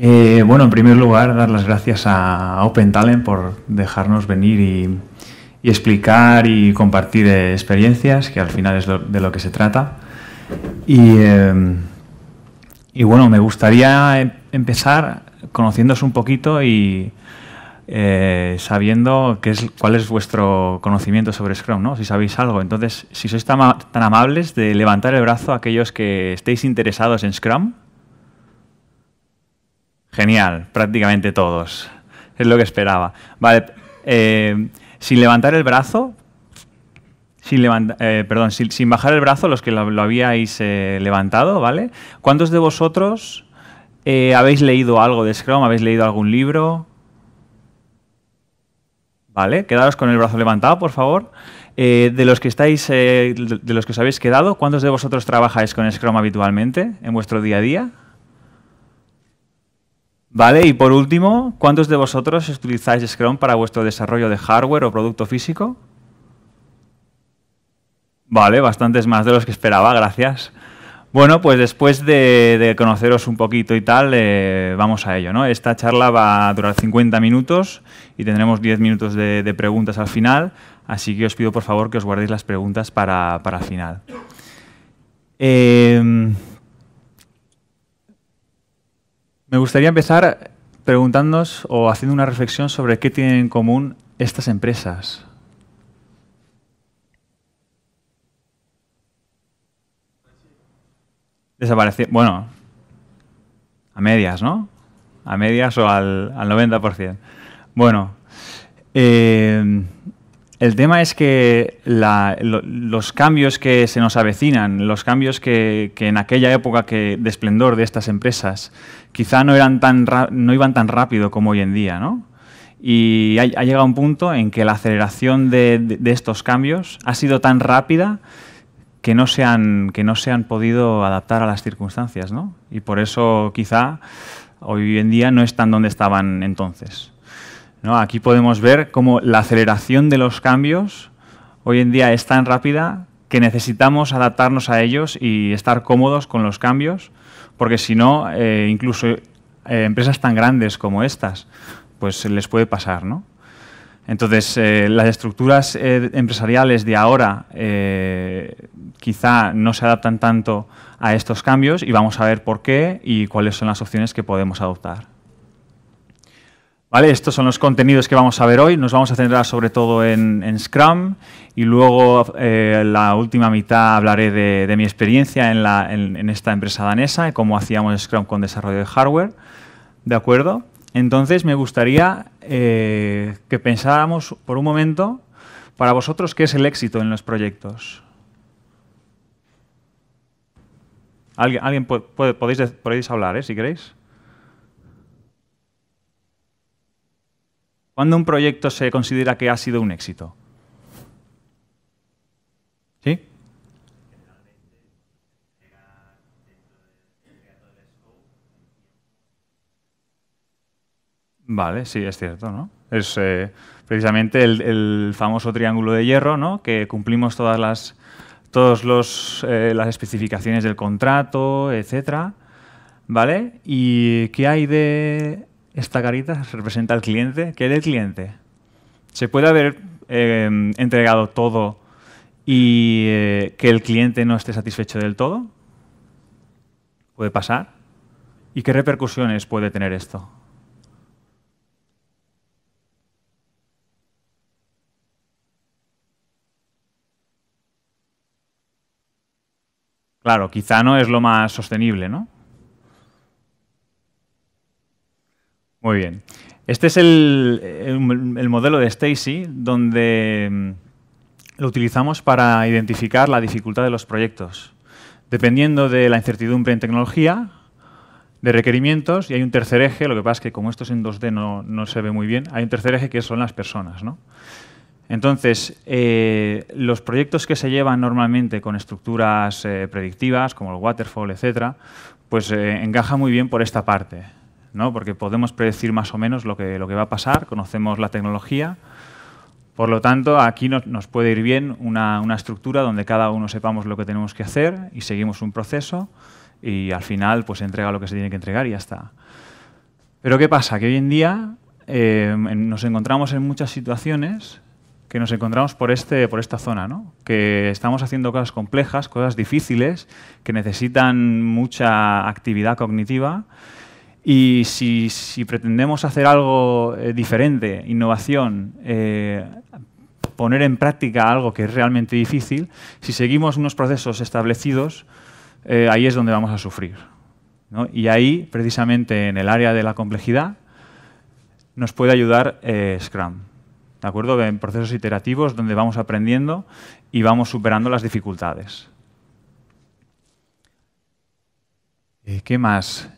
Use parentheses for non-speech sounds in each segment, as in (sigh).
Eh, bueno, en primer lugar, dar las gracias a Open Talent por dejarnos venir y, explicar y compartir eh, experiencias, que al final es de lo que se trata. Y, eh, bueno, me gustaría em, empezar conociéndos un poquito y sabiendo qué cuál es vuestro conocimiento sobre Scrum, ¿no? si sabéis algo. Entonces, si sois tan, tan, amables de levantar el brazo a aquellos que estéis interesados en Scrum Genial, prácticamente todos. Es lo que esperaba. Vale, eh, sin levantar el brazo, sin eh, perdón, sin, bajar el brazo, los que lo, habíais eh, levantado, ¿vale? ¿Cuántos de vosotros habéis leído algo de Scrum? ¿Habéis leído algún libro? ¿Vale? Quedaros con el brazo levantado, por favor. de los que estáis, de los que os habéis quedado, ¿cuántos de vosotros trabajáis con Scrum habitualmente en vuestro día a día? Vale, y por último, ¿cuántos de vosotros utilizáis Scrum para vuestro desarrollo de hardware o producto físico? Vale, bastantes más de los que esperaba, gracias. Bueno, pues después de, conoceros un poquito y tal, eh, vamos a ello. ¿no? Esta charla va a durar 50 minutos y tendremos 10 minutos de, preguntas al final, así que os pido por favor que os guardéis las preguntas para, para final. Em, me gustaría empezar preguntándonos o haciendo una reflexión sobre qué tienen en común estas empresas. Desapareció. Bueno, a medias, ¿no? A medias o al, al 90%. Bueno, eh, el tema es que los cambios que se nos avecinan, los cambios que, en aquella época que, de esplendor de estas empresas, quizá no, iban tan rápido como hoy en día, ¿no? Y ha, llegado un punto en que la aceleración de, estos cambios ha sido tan rápida que no, se han, que no se han podido adaptar a las circunstancias, Y por eso quizá hoy en día no están donde estaban entonces. Aquí podemos ver cómo la aceleración de los cambios hoy en día es tan rápida que necesitamos adaptarnos a ellos y estar cómodos con los cambios, porque si no, eh, incluso eh, empresas tan grandes como estas, pues les puede pasar, Entonces, eh, las estructuras empresariales de ahora quizá no se adaptan tanto a estos cambios y vamos a ver por qué y cuáles son las opciones que podemos adoptar. Vale, estos son los contenidos que vamos a ver hoy. Nos vamos a centrar sobre todo en, Scrum y luego eh, la última mitad hablaré de, mi experiencia en, esta empresa danesa, y cómo hacíamos Scrum con desarrollo de hardware. ¿De acuerdo? Entonces me gustaría eh, que pensáramos por un momento para vosotros qué es el éxito en los proyectos. ¿Alguien, alguien podéis, podéis hablar, eh, si queréis? ¿Cuándo un proyecto se considera que ha sido un éxito? ¿Sí? Vale, sí, es cierto, ¿no? Es eh, precisamente el, famoso triángulo de hierro, ¿no? Que cumplimos todas las, todos los, eh, las especificaciones del contrato, etcétera, ¿vale? ¿Y qué hay de esta carita representa al cliente, ¿Qué es el cliente. Se puede haber eh, entregado todo y eh, que el cliente no esté satisfecho del todo. Puede pasar. ¿Y qué repercusiones puede tener esto? Claro, quizá no es lo más sostenible, ¿no? Muy bien. Este es el, modelo de Stacy, donde mm, lo utilizamos para identificar la dificultad de los proyectos. Dependiendo de la incertidumbre en tecnología, de requerimientos, y hay un tercer eje, lo que pasa es que como esto es en 2D no, se ve muy bien, hay un tercer eje que son las personas. ¿no? Entonces, eh, los proyectos que se llevan normalmente con estructuras eh, predictivas, como el waterfall, etc., pues eh, encaja muy bien por esta parte porque podemos predecir más o menos lo que, va a pasar, conocemos la tecnología. Por lo tanto, aquí nos, puede ir bien una, estructura donde cada uno sepamos lo que tenemos que hacer y seguimos un proceso y al final pues entrega lo que se tiene que entregar y ya está. Pero ¿qué pasa? Que hoy en día eh, nos encontramos en muchas situaciones que nos encontramos por, este, esta zona, que estamos haciendo cosas complejas, cosas difíciles, que necesitan mucha actividad cognitiva y si, pretendemos hacer algo eh, diferente, innovación, eh, poner en práctica algo que es realmente difícil, si seguimos unos procesos establecidos, eh, ahí es donde vamos a sufrir. Y ahí, precisamente en el área de la complejidad, nos puede ayudar Scrum. ¿De acuerdo? En procesos iterativos donde vamos aprendiendo y vamos superando las dificultades. ¿Qué más?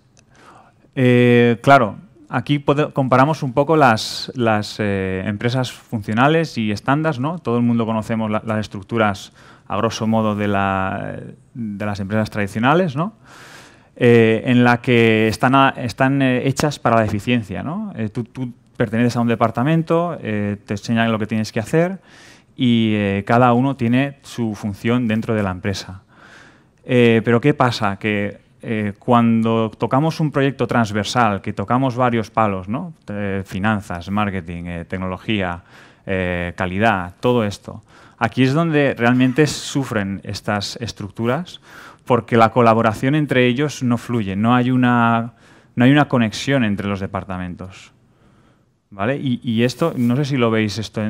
Eh, claro, aquí comparamos un poco las, eh, empresas funcionales y estándares. ¿no? Todo el mundo conocemos las estructuras a grosso modo de, las empresas tradicionales, ¿no? Eh, en la que están, hechas para la eficiencia. ¿no? Tú, perteneces a un departamento, te enseñan lo que tienes que hacer y cada uno tiene su función dentro de la empresa. pero ¿qué pasa? Que eh, cuando tocamos un proyecto transversal, que tocamos varios palos, eh, finanzas, marketing, eh, tecnología, calidad, todo esto, aquí es donde realmente sufren estas estructuras porque la colaboración entre ellos no fluye, no hay una, no hay una conexión entre los departamentos. ¿Vale? Y, esto, no sé si lo veis esto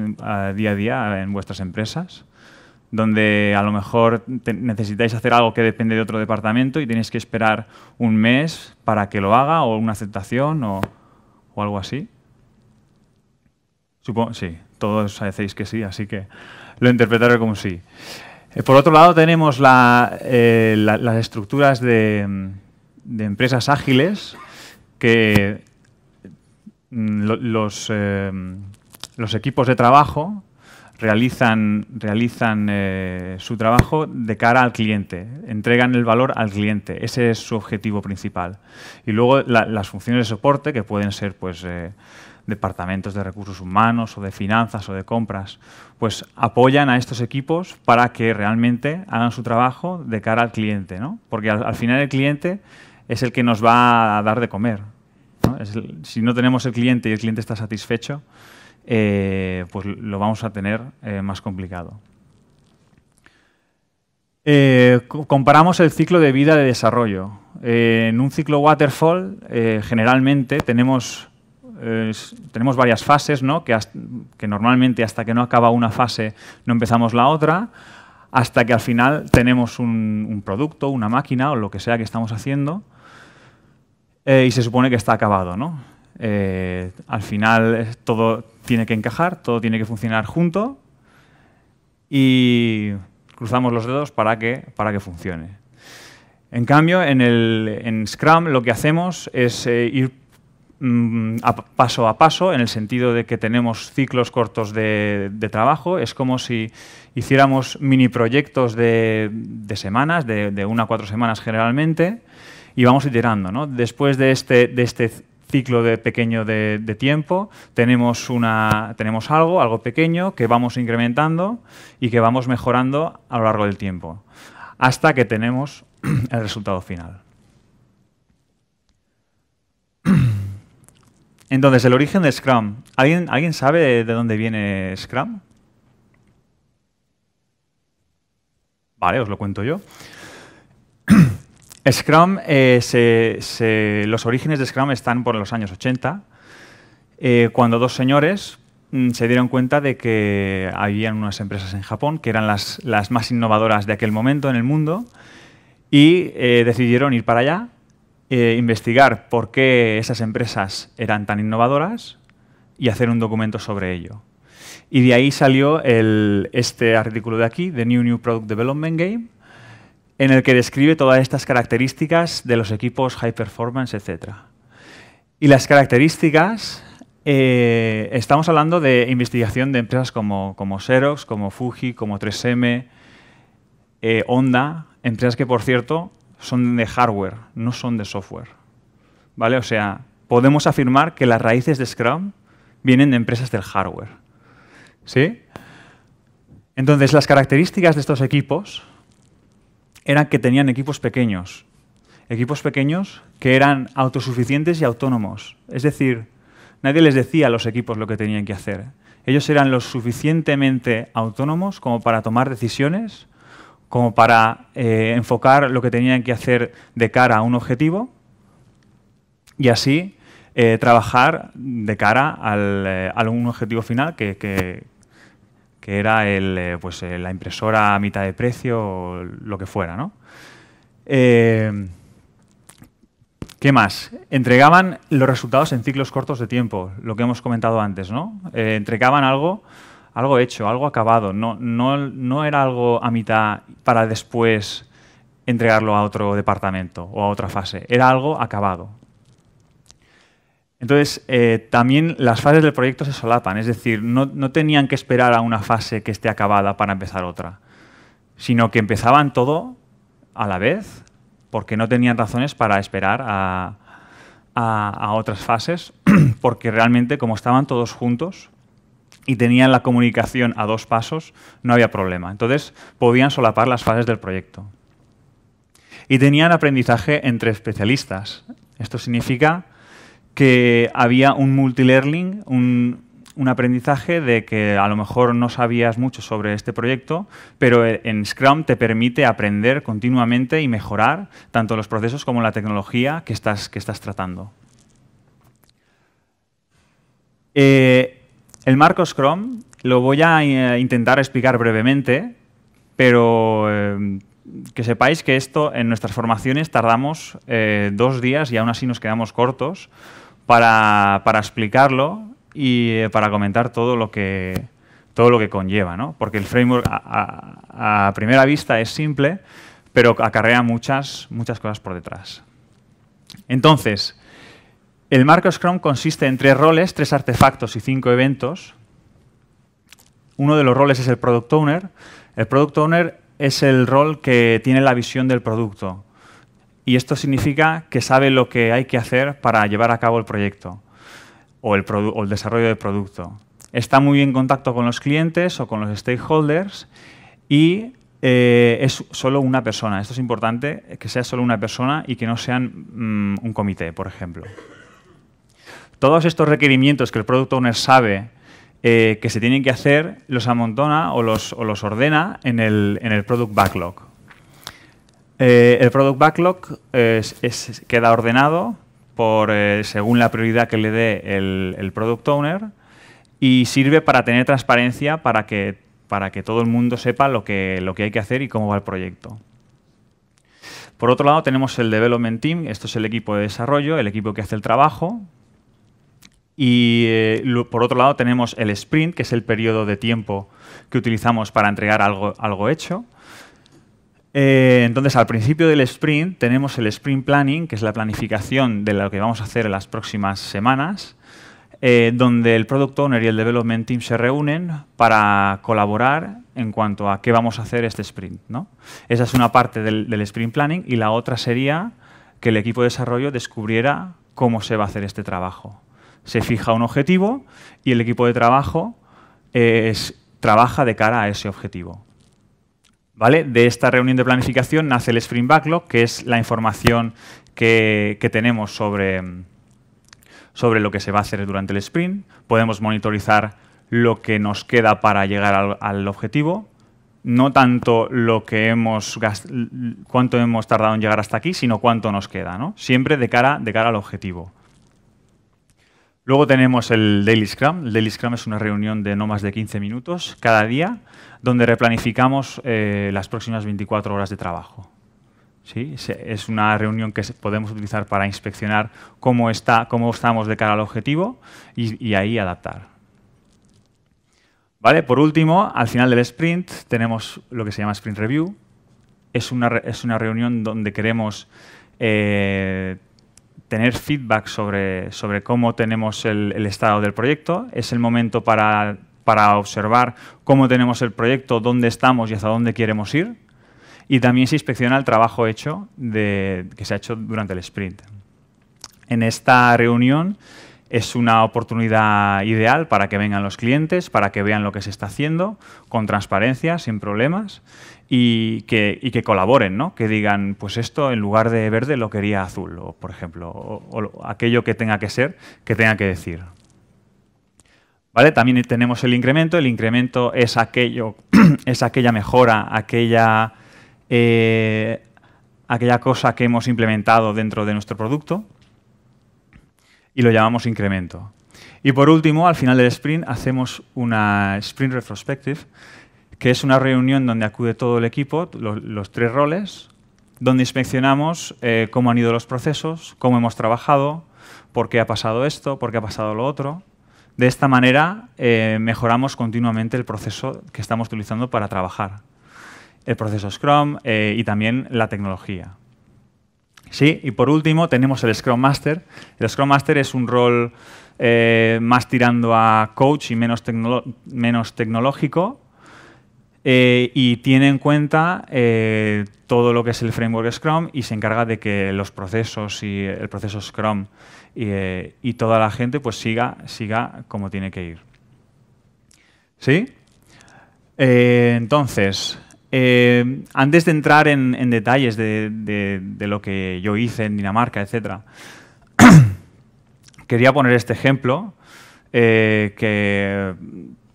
día a día en vuestras empresas donde a lo mejor necesitáis hacer algo que depende de otro departamento y tenéis que esperar un mes para que lo haga o una aceptación o, algo así. Supongo, sí, todos decís que sí, así que lo interpretaré como sí. Eh, por otro lado, tenemos eh, las estructuras de, empresas ágiles que mm, los, eh, los equipos de trabajo realizan, realizan eh, su trabajo de cara al cliente, entregan el valor al cliente, ese es su objetivo principal. Y luego las funciones de soporte, que pueden ser pues, eh, departamentos de recursos humanos o de finanzas o de compras, pues apoyan a estos equipos para que realmente hagan su trabajo de cara al cliente, ¿no? porque al, final el cliente es el que nos va a dar de comer. si no tenemos el cliente y el cliente está satisfecho, eh, pues lo vamos a tener eh, más complicado. Eh, comparamos el ciclo de vida de desarrollo. en un ciclo waterfall, generalmente tenemos, tenemos varias fases, ¿no? que, normalmente hasta que no acaba una fase no empezamos la otra hasta que al final tenemos un, producto, una máquina o lo que sea que estamos haciendo y se supone que está acabado, ¿no? al final todo, tiene que encajar, todo tiene que funcionar junto y cruzamos los dedos para que, para que funcione. En cambio, en, Scrum lo que hacemos es eh, ir mm, a paso a paso, en el sentido de que tenemos ciclos cortos de, trabajo. Es como si hiciéramos mini proyectos de, semanas, de, una a cuatro semanas generalmente, y vamos iterando. Después de este, de este ciclo de pequeño de, tiempo, tenemos, una, tenemos algo, algo pequeño, que vamos incrementando y que vamos mejorando a lo largo del tiempo, hasta que tenemos (clears throat) el resultado final. (clears throat) Entonces, el origen de Scrum. ¿Alguien, ¿alguien sabe de dónde viene Scrum? Vale, os lo cuento yo. (clears throat) Scrum, eh, los orígenes de Scrum están por los años 80, eh, cuando dos señores mm, se dieron cuenta de que habían unas empresas en Japón que eran las, más innovadoras de aquel momento en el mundo y eh, decidieron ir para allá, investigar por qué esas empresas eran tan innovadoras y hacer un documento sobre ello. Y de ahí salió este artículo de aquí, The New New Product Development Game, en el que describe todas estas características de los equipos high performance, etc. Y las características, eh, estamos hablando de investigación de empresas como, como Xerox, como Fuji, como 3M, eh, Honda, empresas que, por cierto, son de hardware, no son de software. ¿Vale? O sea, podemos afirmar que las raíces de Scrum vienen de empresas del hardware. ¿Sí? Entonces, las características de estos equipos era que tenían equipos pequeños. Equipos pequeños que eran autosuficientes y autónomos. Es decir, nadie les decía a los equipos lo que tenían que hacer. Ellos eran lo suficientemente autónomos como para tomar decisiones, como para eh, enfocar lo que tenían que hacer de cara a un objetivo y así eh, trabajar de cara a eh, un objetivo final que, que era el, eh, pues, eh, la impresora a mitad de precio o lo que fuera. ¿no? Eh, ¿Qué más? Entregaban los resultados en ciclos cortos de tiempo, lo que hemos comentado antes. ¿no? entregaban algo, algo hecho, algo acabado. No, no, no era algo a mitad para después entregarlo a otro departamento o a otra fase. Era algo acabado. Entonces, eh, también las fases del proyecto se solapan, es decir, no, tenían que esperar a una fase que esté acabada para empezar otra, sino que empezaban todo a la vez, porque no tenían razones para esperar a otras fases, (clears throat) porque realmente como estaban todos juntos y tenían la comunicación a dos pasos, no había problema. Entonces, podían solapar las fases del proyecto. Y tenían aprendizaje entre especialistas. Esto significa que había un multilearning, un, un aprendizaje de que a lo mejor no sabías mucho sobre este proyecto, pero en Scrum te permite aprender continuamente y mejorar tanto los procesos como la tecnología que estás, que estás tratando. Eh, el marco Scrum lo voy a eh, intentar explicar brevemente, pero eh, que sepáis que esto en nuestras formaciones tardamos dos días y aún así nos quedamos cortos para, explicarlo y eh, para comentar todo lo que, todo lo que conlleva, ¿no? Porque el framework a, primera vista es simple, pero acarrea muchas, muchas cosas por detrás. Entonces, el marco Scrum consiste en tres roles, tres artefactos y cinco eventos. Uno de los roles es el Product Owner. El Product Owner es el rol que tiene la visión del producto, y esto significa que sabe lo que hay que hacer para llevar a cabo el proyecto o el, desarrollo del producto. Está muy en contacto con los clientes o con los stakeholders y eh, es solo una persona. Esto es importante, que sea solo una persona y que no sean mm, un comité, por ejemplo. Todos estos requerimientos que el product owner sabe eh, que se tienen que hacer, los amontona o los, ordena en el product backlog. Eh, el product backlog eh, queda ordenado eh, según la prioridad que le dé el, product owner y sirve para tener transparencia para que, para que todo el mundo sepa lo que, hay que hacer y cómo va el proyecto. Por otro lado, tenemos el Development Team, esto es el equipo de desarrollo, el equipo que hace el trabajo. Y por otro lado, tenemos el sprint, que es el periodo de tiempo que utilizamos para entregar algo hecho. Eh, entonces, al principio del sprint tenemos el sprint planning, que es la planificación de lo que vamos a hacer en las próximas semanas, eh, donde el product owner y el development team se reúnen para colaborar en cuanto a qué vamos a hacer este sprint. ¿no? Esa es una parte del, sprint planning y la otra sería que el equipo de desarrollo descubriera cómo se va a hacer este trabajo. Se fija un objetivo y el equipo de trabajo eh, trabaja de cara a ese objetivo. De esta reunión de planificación nace el Sprint Backlog, que es la información que, tenemos sobre, sobre lo que se va a hacer durante el sprint. Podemos monitorizar lo que nos queda para llegar al, objetivo, no tanto lo que hemos cuánto hemos tardado en llegar hasta aquí, sino cuánto nos queda, ¿no? Siempre de cara, de cara al objetivo. Luego tenemos el Daily Scrum. El Daily Scrum es una reunión de no más de 15 minutos cada día, donde replanificamos eh, las próximas 24 horas de trabajo. ¿Sí? Es una reunión que podemos utilizar para inspeccionar cómo, está, estamos de cara al objetivo y, ahí adaptar. ¿Vale? Por último, al final del sprint tenemos lo que se llama sprint review. Es una, es una reunión donde queremos eh, tener feedback sobre, sobre cómo tenemos el, estado del proyecto. Es el momento para, observar cómo tenemos el proyecto, dónde estamos y hasta dónde queremos ir. Y también se inspecciona el trabajo hecho de, que se ha hecho durante el sprint. En esta reunión es una oportunidad ideal para que vengan los clientes, para que vean lo que se está haciendo, con transparencia, sin problemas, y que, y que colaboren, ¿no? que digan, pues esto en lugar de verde lo quería azul, o, por ejemplo, o, aquello que tenga que ser, que tenga que decir. ¿Vale? También tenemos el incremento. El incremento es, aquello, (clears throat) es aquella mejora, aquella, eh, aquella cosa que hemos implementado dentro de nuestro producto y lo llamamos incremento. Y por último, al final del sprint hacemos una sprint retrospective que es una reunión donde acude todo el equipo, los, tres roles, donde inspeccionamos eh, cómo han ido los procesos, cómo hemos trabajado, por qué ha pasado esto, por qué ha pasado lo otro. De esta manera eh, mejoramos continuamente el proceso que estamos utilizando para trabajar, el proceso Scrum eh, y también la tecnología. Sí, y por último tenemos el Scrum Master. El Scrum Master es un rol más tirando a coach y menos tecnológico, eh, y tiene en cuenta eh, todo lo que es el framework Scrum y se encarga de que los procesos y el proceso Scrum eh, y, toda la gente pues siga, siga como tiene que ir. ¿Sí? entonces, antes de entrar en, detalles de, de, lo que yo hice en Dinamarca, etc., (clears throat) quería poner este ejemplo que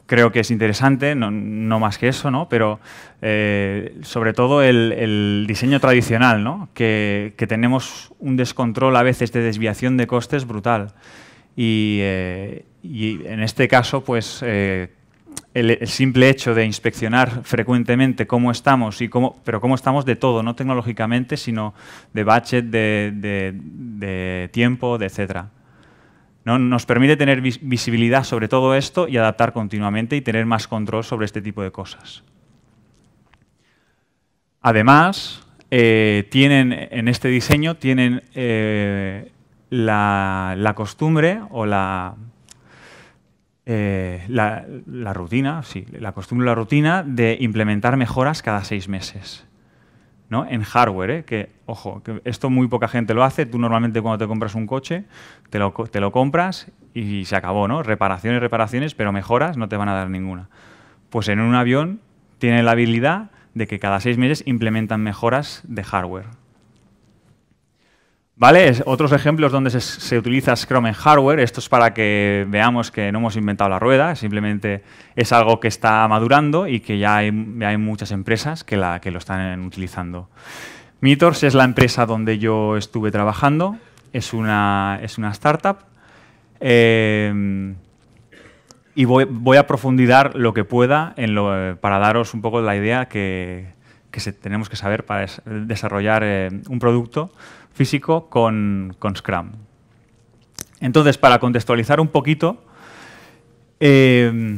creo que es interesante, no, más que eso, ¿no? pero eh, sobre todo el, diseño tradicional, ¿no? Que, tenemos un descontrol a veces de desviación de costes brutal. Y, eh, en este caso, pues eh, el, simple hecho de inspeccionar frecuentemente cómo estamos, y cómo, pero cómo estamos de todo, no tecnológicamente, sino de budget, de, de tiempo, de etcétera. Nos permite tener visibilidad sobre todo esto y adaptar continuamente y tener más control sobre este tipo de cosas. Además, eh, tienen en este diseño tienen eh, la, costumbre o eh, la, rutina, sí, la costumbre o la rutina de implementar mejoras cada seis meses en hardware, ¿eh? que, ojo, esto muy poca gente lo hace, tú normalmente cuando te compras un coche, te lo, compras y se acabó, ¿no? reparaciones, reparaciones, pero mejoras no te van a dar ninguna. Pues en un avión tiene la habilidad de que cada seis meses implementan mejoras de hardware. ¿Vale? Otros ejemplos donde se, utiliza Scrum en hardware, esto es para que veamos que no hemos inventado la rueda, simplemente es algo que está madurando y que ya hay, muchas empresas que, lo están utilizando. Mitors es la empresa donde yo estuve trabajando, es una, es una startup. Eh, y voy, a profundizar lo que pueda para daros un poco la idea que, tenemos que saber para desarrollar eh, un producto físico con, Scrum. Entonces, para contextualizar un poquito, eh,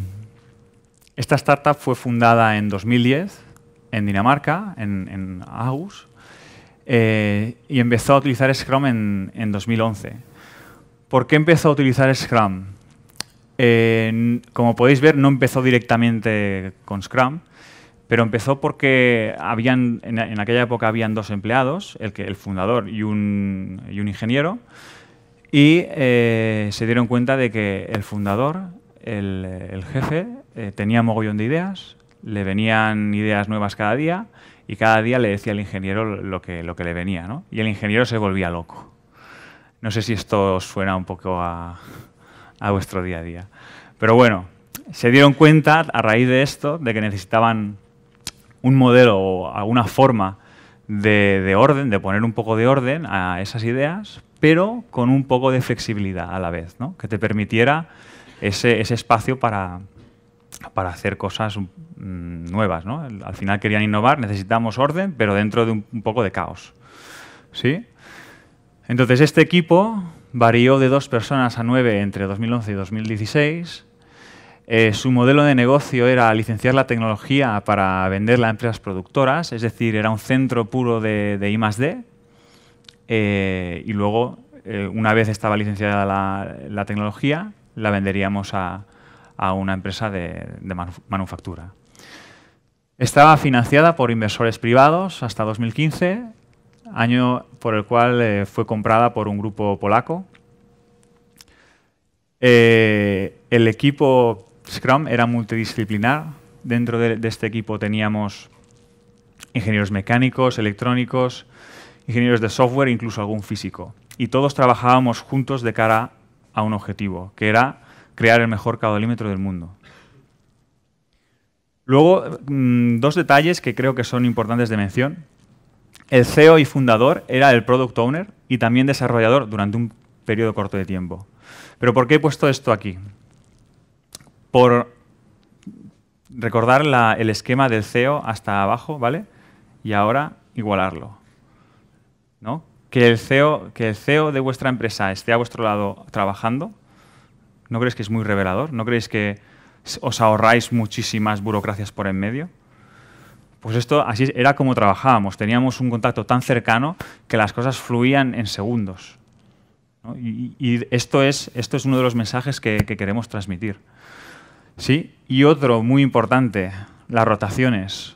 esta startup fue fundada en 2010 en Dinamarca, en, en Aarhus, eh, y empezó a utilizar Scrum en, 2011. ¿Por qué empezó a utilizar Scrum? Eh, como podéis ver, no empezó directamente con Scrum, pero empezó porque habían, en, aquella época habían dos empleados, el, fundador y un, ingeniero, y eh, se dieron cuenta de que el fundador, el, jefe, eh, tenía mogollón de ideas, le venían ideas nuevas cada día y cada día le decía al ingeniero lo que, le venía, ¿no? Y el ingeniero se volvía loco. No sé si esto suena un poco a, a vuestro día a día. Pero bueno, se dieron cuenta a raíz de esto de que necesitaban un modelo o alguna forma de, orden, de poner un poco de orden a esas ideas, pero con un poco de flexibilidad a la vez, ¿no? que te permitiera ese, espacio para, hacer cosas mm, nuevas. Al final querían innovar, necesitamos orden, pero dentro de un, poco de caos. ¿sí? Entonces este equipo varió de dos personas a nueve entre 2011 y 2016 eh, su modelo de negocio era licenciar la tecnología para venderla a empresas productoras, es decir, era un centro puro de, de I eh, y luego, eh, una vez estaba licenciada la, tecnología, la venderíamos a, una empresa de, manufactura. Estaba financiada por inversores privados hasta 2015, año por el cual fue comprada por un grupo polaco. el equipo Scrum era multidisciplinar. Dentro de, este equipo teníamos ingenieros mecánicos, electrónicos, ingenieros de software, incluso algún físico. Y todos trabajábamos juntos de cara a un objetivo, que era crear el mejor caudalímetro del mundo. Luego, mm, dos detalles que creo que son importantes de mención. El CEO y fundador era el product owner y también desarrollador durante un periodo corto de tiempo. Pero ¿por qué he puesto esto aquí? por recordar el esquema del CEO hasta abajo, ¿vale? Y ahora igualarlo. ¿No? Que el, CEO, que el CEO de vuestra empresa esté a vuestro lado trabajando, ¿no creéis que es muy revelador? ¿No creéis que os ahorráis muchísimas burocracias por en medio? Pues esto así era como trabajábamos. Teníamos un contacto tan cercano que las cosas fluían en segundos. Y, esto, es, esto es uno de los mensajes que queremos transmitir. ¿sí? Y otro muy importante, las rotaciones.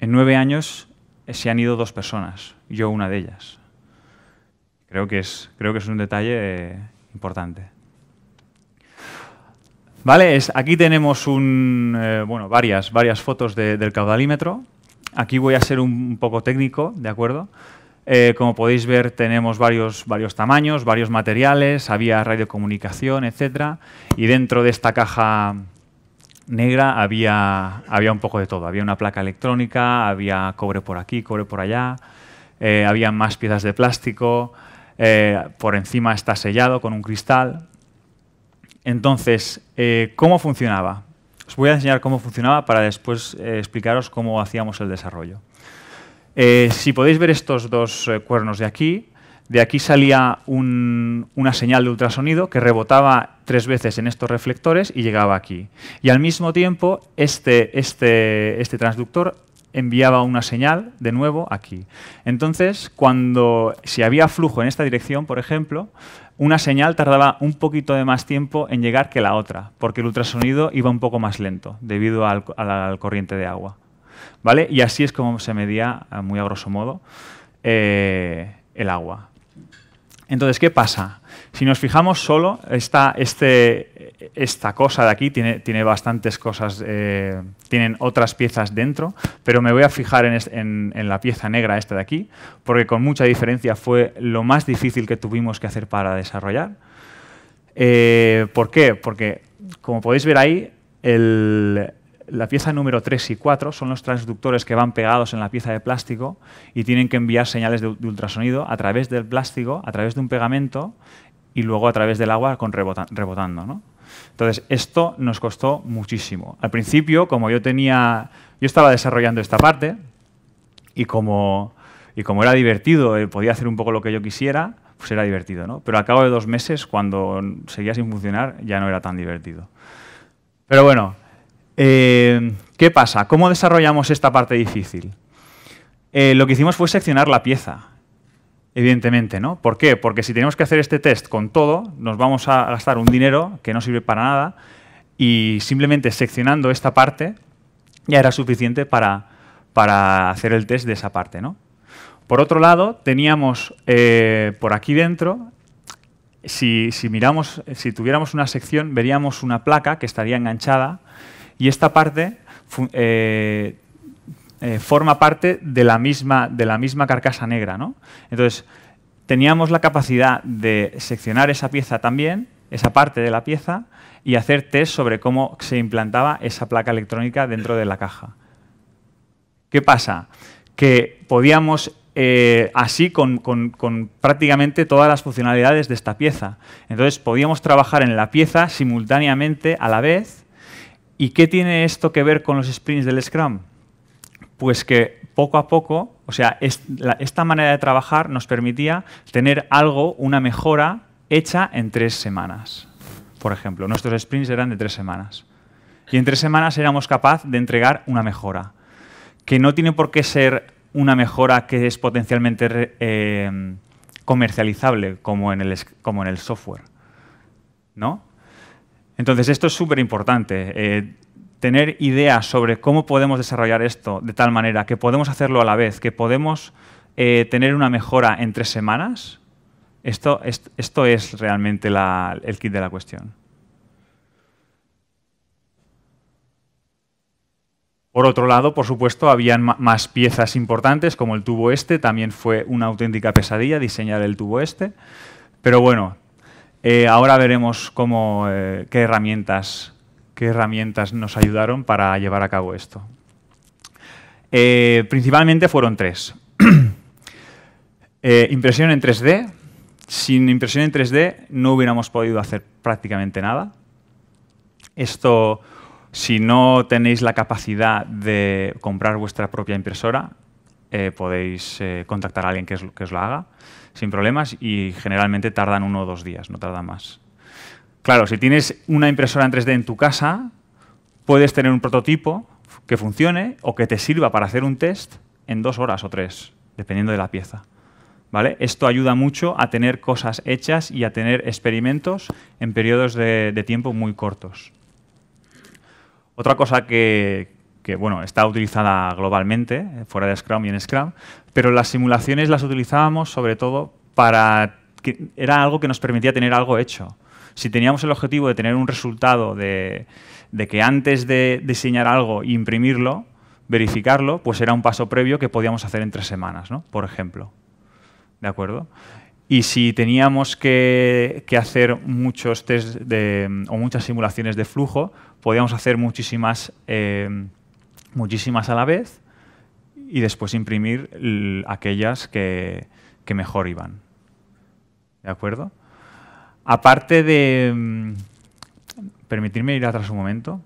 En nueve años eh, se han ido dos personas, yo una de ellas. Creo que es, creo que es un detalle eh, importante. Vale, aquí tenemos un, eh, bueno, varias, varias fotos del caudalímetro. Aquí voy a ser un poco técnico, ¿de acuerdo? como podéis ver, tenemos varios, varios tamaños, varios materiales, había radiocomunicación, etc. Y dentro de esta caja negra había, un poco de todo. Había una placa electrónica, había cobre por aquí, cobre por allá, eh, había más piezas de plástico, eh, por encima está sellado con un cristal. Entonces, eh, ¿cómo funcionaba? Os voy a enseñar cómo funcionaba para después explicaros cómo hacíamos el desarrollo. si podéis ver estos dos cuernos de aquí, de aquí salía una señal de ultrasonido que rebotaba tres veces en estos reflectores y llegaba aquí. Y al mismo tiempo, este, este, este, transductor enviaba una señal de nuevo aquí. Entonces, cuando si había flujo en esta dirección, por ejemplo, una señal tardaba un poquito de más tiempo en llegar que la otra, porque el ultrasonido iba un poco más lento debido al, corriente de agua. ¿Vale? Y así es como se medía, muy a grosso modo, eh, el agua. Entonces, ¿qué pasa? Si nos fijamos solo, este, esta, cosa de aquí tiene, tiene bastantes cosas, eh, tienen otras piezas dentro, pero me voy a fijar en, la pieza negra esta de aquí, porque con mucha diferencia fue lo más difícil que tuvimos que hacer para desarrollar. Eh, ¿Por qué? Porque, como podéis ver ahí, el, la pieza número 3 y 4 son los transductores que van pegados en la pieza de plástico y tienen que enviar señales de, ultrasonido a través del plástico, a través de un pegamento y luego a través del agua con rebotando. Entonces, esto nos costó muchísimo. Al principio, como yo tenía. Yo estaba desarrollando esta parte y como, y como era divertido, eh, podía hacer un poco lo que yo quisiera, pues era divertido, Pero al cabo de dos meses, cuando seguía sin funcionar, ya no era tan divertido. Pero bueno, eh, ¿Qué pasa? ¿Cómo desarrollamos esta parte difícil? Eh, lo que hicimos fue seccionar la pieza, evidentemente, ¿no? ¿Por qué? Porque si tenemos que hacer este test con todo, nos vamos a gastar un dinero que no sirve para nada y simplemente seccionando esta parte ya era suficiente para, para hacer el test de esa parte, ¿no? Por otro lado, teníamos eh, por aquí dentro, si, si, miramos, si tuviéramos una sección, veríamos una placa que estaría enganchada y esta parte eh, eh, forma parte de la, misma, de la misma carcasa negra. ¿no? Entonces, teníamos la capacidad de seccionar esa pieza también, esa parte de la pieza, y hacer test sobre cómo se implantaba esa placa electrónica dentro de la caja. ¿Qué pasa? Que podíamos eh, así con, con, prácticamente todas las funcionalidades de esta pieza. Entonces podíamos trabajar en la pieza simultáneamente a la vez ¿Y qué tiene esto que ver con los sprints del Scrum? Pues que poco a poco, o sea, esta manera de trabajar nos permitía tener algo, una mejora hecha en tres semanas. Por ejemplo, nuestros sprints eran de tres semanas. Y en tres semanas éramos capaces de entregar una mejora, que no tiene por qué ser una mejora que es potencialmente eh, comercializable como en, el, como en el software. ¿No? Entonces, esto es súper importante. Eh, tener ideas sobre cómo podemos desarrollar esto de tal manera que podemos hacerlo a la vez, que podemos eh, tener una mejora en tres semanas, esto, es realmente el kit de la cuestión. Por otro lado, por supuesto, habían más piezas importantes, como el tubo este, también fue una auténtica pesadilla diseñar el tubo este. Pero bueno, eh, ahora veremos eh, qué, herramientas, qué herramientas nos ayudaron para llevar a cabo esto. Eh, principalmente fueron tres. (clears throat) impresión en 3D. Sin impresión en 3D no hubiéramos podido hacer prácticamente nada. Esto, si no tenéis la capacidad de comprar vuestra propia impresora, eh, podéis eh, contactar a alguien que os, que lo haga sin problemas y generalmente tardan uno o dos días, no tarda más. Claro, si tienes una impresora en 3D en tu casa, puedes tener un prototipo que funcione o que te sirva para hacer un test en dos horas o tres, dependiendo de la pieza. ¿Vale? Esto ayuda mucho a tener cosas hechas y a tener experimentos en periodos de tiempo muy cortos. Otra cosa que, que bueno, está utilizada globalmente, fuera de Scrum y en Scrum, pero las simulaciones las utilizábamos sobre todo para que era algo que nos permitía tener algo hecho. Si teníamos el objetivo de tener un resultado de, que antes de diseñar algo imprimirlo, verificarlo, pues era un paso previo que podíamos hacer en tres semanas, ¿no? Por ejemplo. ¿De acuerdo? Y si teníamos que, hacer muchos test de, o muchas simulaciones de flujo, podíamos hacer muchísimas eh, muchísimas a la vez y después imprimir aquellas que, mejor iban. ¿De acuerdo? Aparte de... Mm, permitirme ir atrás un momento.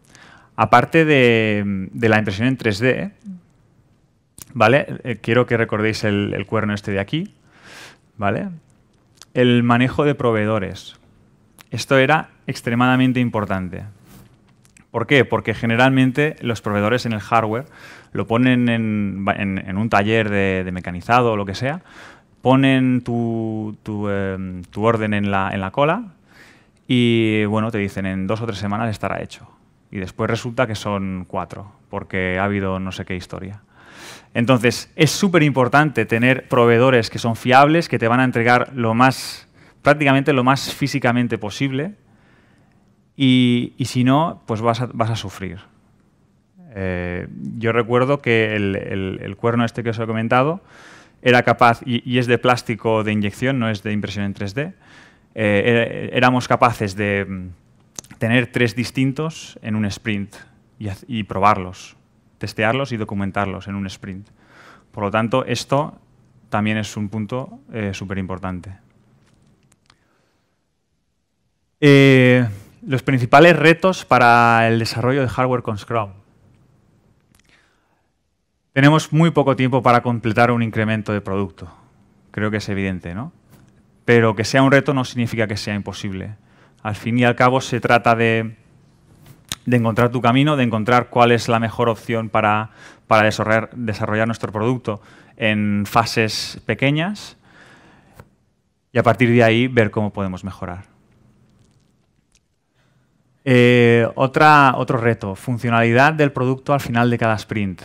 Aparte de, mm, la impresión en 3D, ¿vale? Eh, quiero que recordéis el, el, cuerno este de aquí, ¿vale? El manejo de proveedores. Esto era extremadamente importante. ¿Por qué? Porque generalmente los proveedores en el hardware lo ponen en, un taller de, mecanizado o lo que sea, ponen tu, em, orden en la, cola y bueno, te dicen en dos o tres semanas estará hecho. Y después resulta que son cuatro, porque ha habido no sé qué historia. Entonces, es súper importante tener proveedores que son fiables, que te van a entregar lo más, prácticamente lo más físicamente posible, y, si no, pues vas a, sufrir. Eh, yo recuerdo que el, cuerno este que os he comentado era capaz, y, es de plástico de inyección, no es de impresión en 3D, eh, éramos capaces de mm, tener tres distintos en un sprint y, probarlos, testearlos y documentarlos en un sprint. Por lo tanto, esto también es un punto súper importante. Eh, los principales retos para el desarrollo de hardware con Scrum. Tenemos muy poco tiempo para completar un incremento de producto. Creo que es evidente, ¿no? Pero que sea un reto no significa que sea imposible. Al fin y al cabo se trata de, encontrar tu camino, de encontrar cuál es la mejor opción para, para desarrollar, desarrollar nuestro producto en fases pequeñas y a partir de ahí ver cómo podemos mejorar. Eh, otra, otro reto, funcionalidad del producto al final de cada sprint.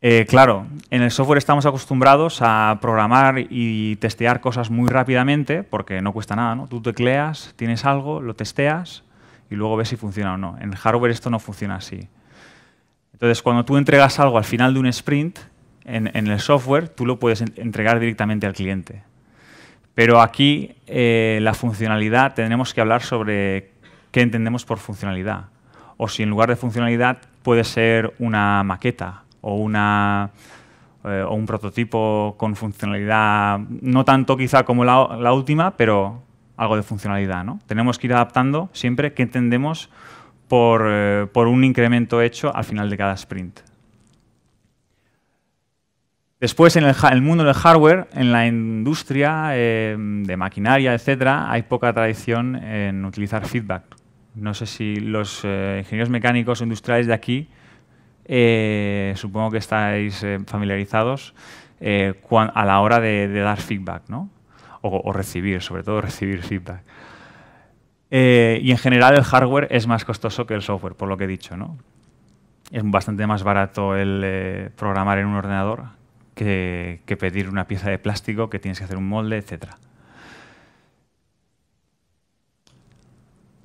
Eh, claro, en el software estamos acostumbrados a programar y testear cosas muy rápidamente porque no cuesta nada, ¿no? Tú tecleas, tienes algo, lo testeas y luego ves si funciona o no. En hardware esto no funciona así. Entonces, cuando tú entregas algo al final de un sprint en, el software, tú lo puedes entregar directamente al cliente. Pero aquí eh, la funcionalidad, tenemos que hablar sobre qué entendemos por funcionalidad. O si en lugar de funcionalidad puede ser una maqueta o, una, eh, un prototipo con funcionalidad, no tanto quizá como la, última, pero algo de funcionalidad. ¿no? Tenemos que ir adaptando siempre qué entendemos eh, por, un incremento hecho al final de cada sprint. Después, en el, mundo del hardware, en la industria eh, de maquinaria, etc., hay poca tradición en utilizar feedback no sé si los eh, ingenieros mecánicos industriales de aquí, eh, supongo que estáis eh, familiarizados a la hora de, dar feedback, ¿no? O, recibir, sobre todo recibir feedback. y en general el hardware es más costoso que el software, por lo que he dicho, ¿no? Es bastante más barato el programar en un ordenador que, que pedir una pieza de plástico que tienes que hacer un molde, etcétera.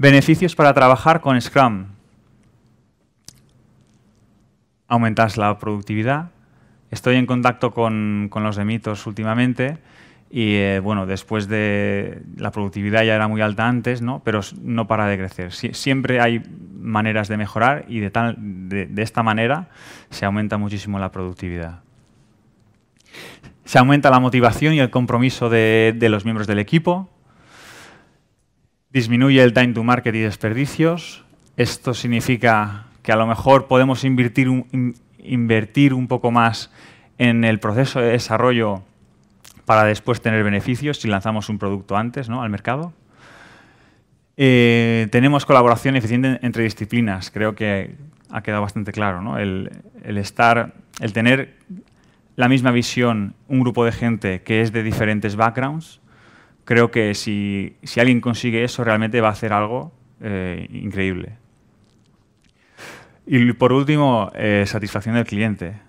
Beneficios para trabajar con Scrum. Aumentas la productividad. Estoy en contacto con, los de mitos últimamente y eh, bueno, después de la productividad ya era muy alta antes, ¿no? pero no para de crecer. siempre hay maneras de mejorar y de, tal, de, esta manera se aumenta muchísimo la productividad. Se aumenta la motivación y el compromiso de, de los miembros del equipo, disminuye el time to market y desperdicios. Esto significa que a lo mejor podemos invertir un, invertir un poco más en el proceso de desarrollo para después tener beneficios si lanzamos un producto antes ¿no? al mercado. Eh, tenemos colaboración eficiente entre disciplinas, creo que ha quedado bastante claro. el, estar, el tener la misma visión, un grupo de gente que es de diferentes backgrounds, creo que si, alguien consigue eso, realmente va a hacer algo eh, increíble. Y por último, eh, satisfacción del cliente.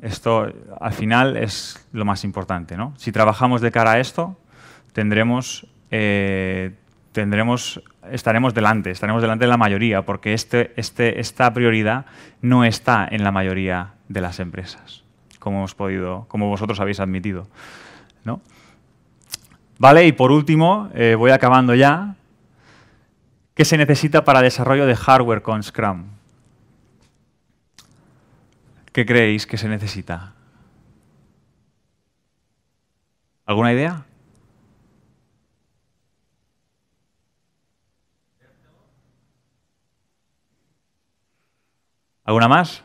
Esto al final es lo más importante. ¿no? Si trabajamos de cara a esto, tendremos, eh, tendremos, estaremos delante, estaremos delante de la mayoría, porque este, este, esta prioridad no está en la mayoría de las empresas, como, hemos podido, como vosotros habéis admitido. ¿no? ¿Vale? Y por último, eh, voy acabando ya. ¿Qué se necesita para desarrollo de hardware con Scrum? ¿Qué creéis que se necesita? ¿Alguna idea? ¿Alguna más?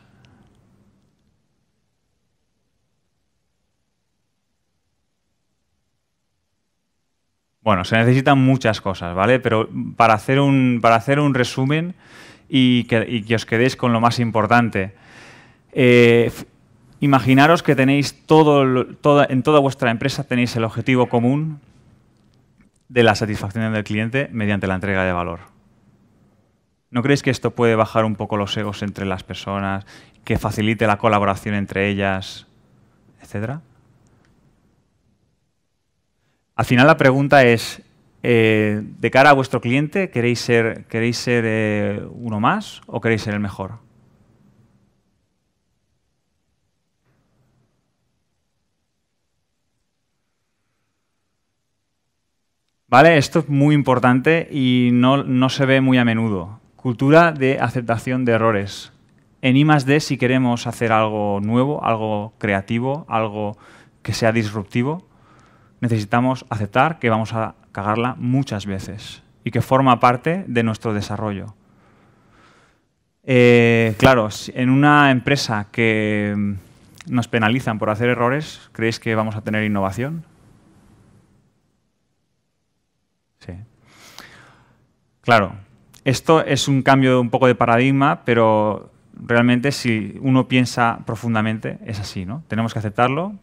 Bueno, se necesitan muchas cosas, ¿vale? Pero para hacer un, para hacer un resumen y que, os quedéis con lo más importante. Eh, imaginaros que tenéis todo, en toda vuestra empresa tenéis el objetivo común de la satisfacción del cliente mediante la entrega de valor. ¿No creéis que esto puede bajar un poco los egos entre las personas, que facilite la colaboración entre ellas, etcétera? Al final la pregunta es, eh, de cara a vuestro cliente, ¿queréis ser, queréis ser eh, uno más o queréis ser el mejor? ¿Vale? Esto es muy importante y no, se ve muy a menudo. Cultura de aceptación de errores. En I D, si queremos hacer algo nuevo, algo creativo, algo que sea disruptivo, necesitamos aceptar que vamos a cagarla muchas veces y que forma parte de nuestro desarrollo. Eh, claro, en una empresa que mm, nos penalizan por hacer errores, ¿creéis que vamos a tener innovación? Sí. Claro, esto es un cambio un poco de paradigma, pero realmente si uno piensa profundamente es así, ¿no? Tenemos que aceptarlo,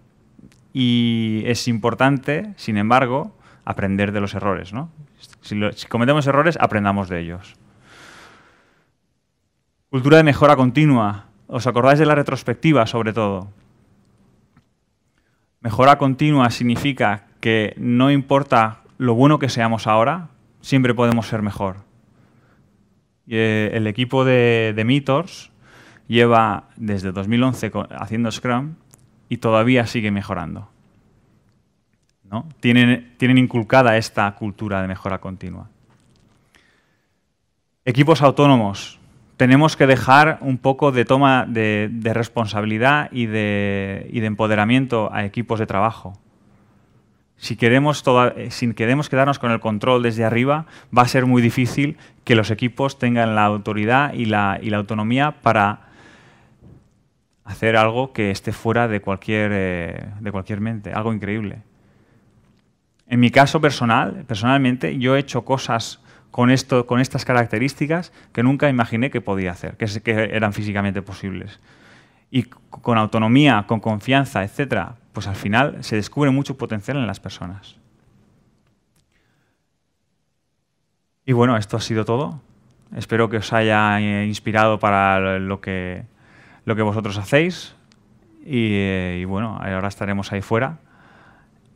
y es importante, sin embargo, aprender de los errores. Si, cometemos errores, aprendamos de ellos. Cultura de mejora continua. ¿Os acordáis de la retrospectiva, sobre todo? Mejora continua significa que no importa lo bueno que seamos ahora, siempre podemos ser mejor. Y, eh, el equipo de, de lleva desde 2011 haciendo Scrum y todavía sigue mejorando. ¿No? Tienen, tienen inculcada esta cultura de mejora continua. Equipos autónomos. Tenemos que dejar un poco de toma de, responsabilidad y de, empoderamiento a equipos de trabajo. Si queremos, eh, queremos, quedarnos con el control desde arriba, va a ser muy difícil que los equipos tengan la autoridad y la autonomía para hacer algo que esté fuera de cualquier, eh, de cualquier mente, algo increíble. En mi caso personal, personalmente, yo he hecho cosas con, esto, con estas características que nunca imaginé que podía hacer, que, que eran físicamente posibles. Y con autonomía, con confianza, etcétera, pues al final se descubre mucho potencial en las personas. Y bueno, esto ha sido todo. Espero que os haya eh, inspirado para lo que lo que vosotros hacéis. Eh, y, bueno, ahora estaremos ahí fuera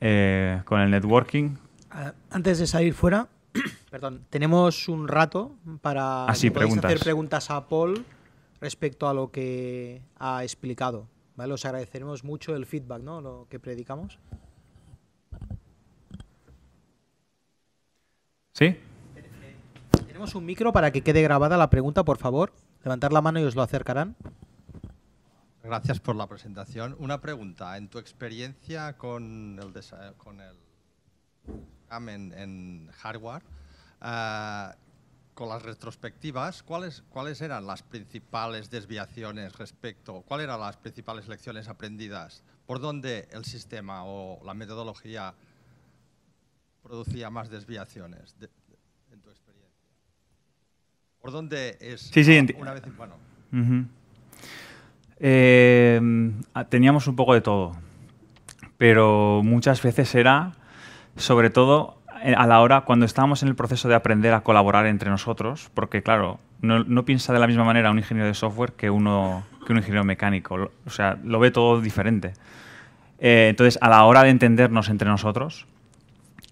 eh, con el networking. Ah, antes de salir fuera, (clears throat) perdón, tenemos un rato para ah, hacer preguntas a Paul respecto a lo que ha explicado. ¿vale? Os agradeceremos mucho el feedback, ¿no? Lo que predicamos. ¿Sí? Tenemos un micro para que quede grabada la pregunta, por favor. Levantar la mano y os lo acercarán. Gracias por la presentación. Una pregunta. En tu experiencia con el, con en, hardware, ah, con las retrospectivas, ¿cuáles, eran las principales desviaciones respecto, cuáles eran las principales lecciones aprendidas? ¿Por dónde el sistema o la metodología producía más desviaciones en tu experiencia? ¿Por dónde es sí, una vez? Bueno, eh, teníamos un poco de todo, pero muchas veces era, sobre todo eh, a la hora cuando estábamos en el proceso de aprender a colaborar entre nosotros, porque claro, no, piensa de la misma manera un ingeniero de software que, uno, que un ingeniero mecánico, o sea, lo ve todo diferente. Eh, entonces, a la hora de entendernos entre nosotros,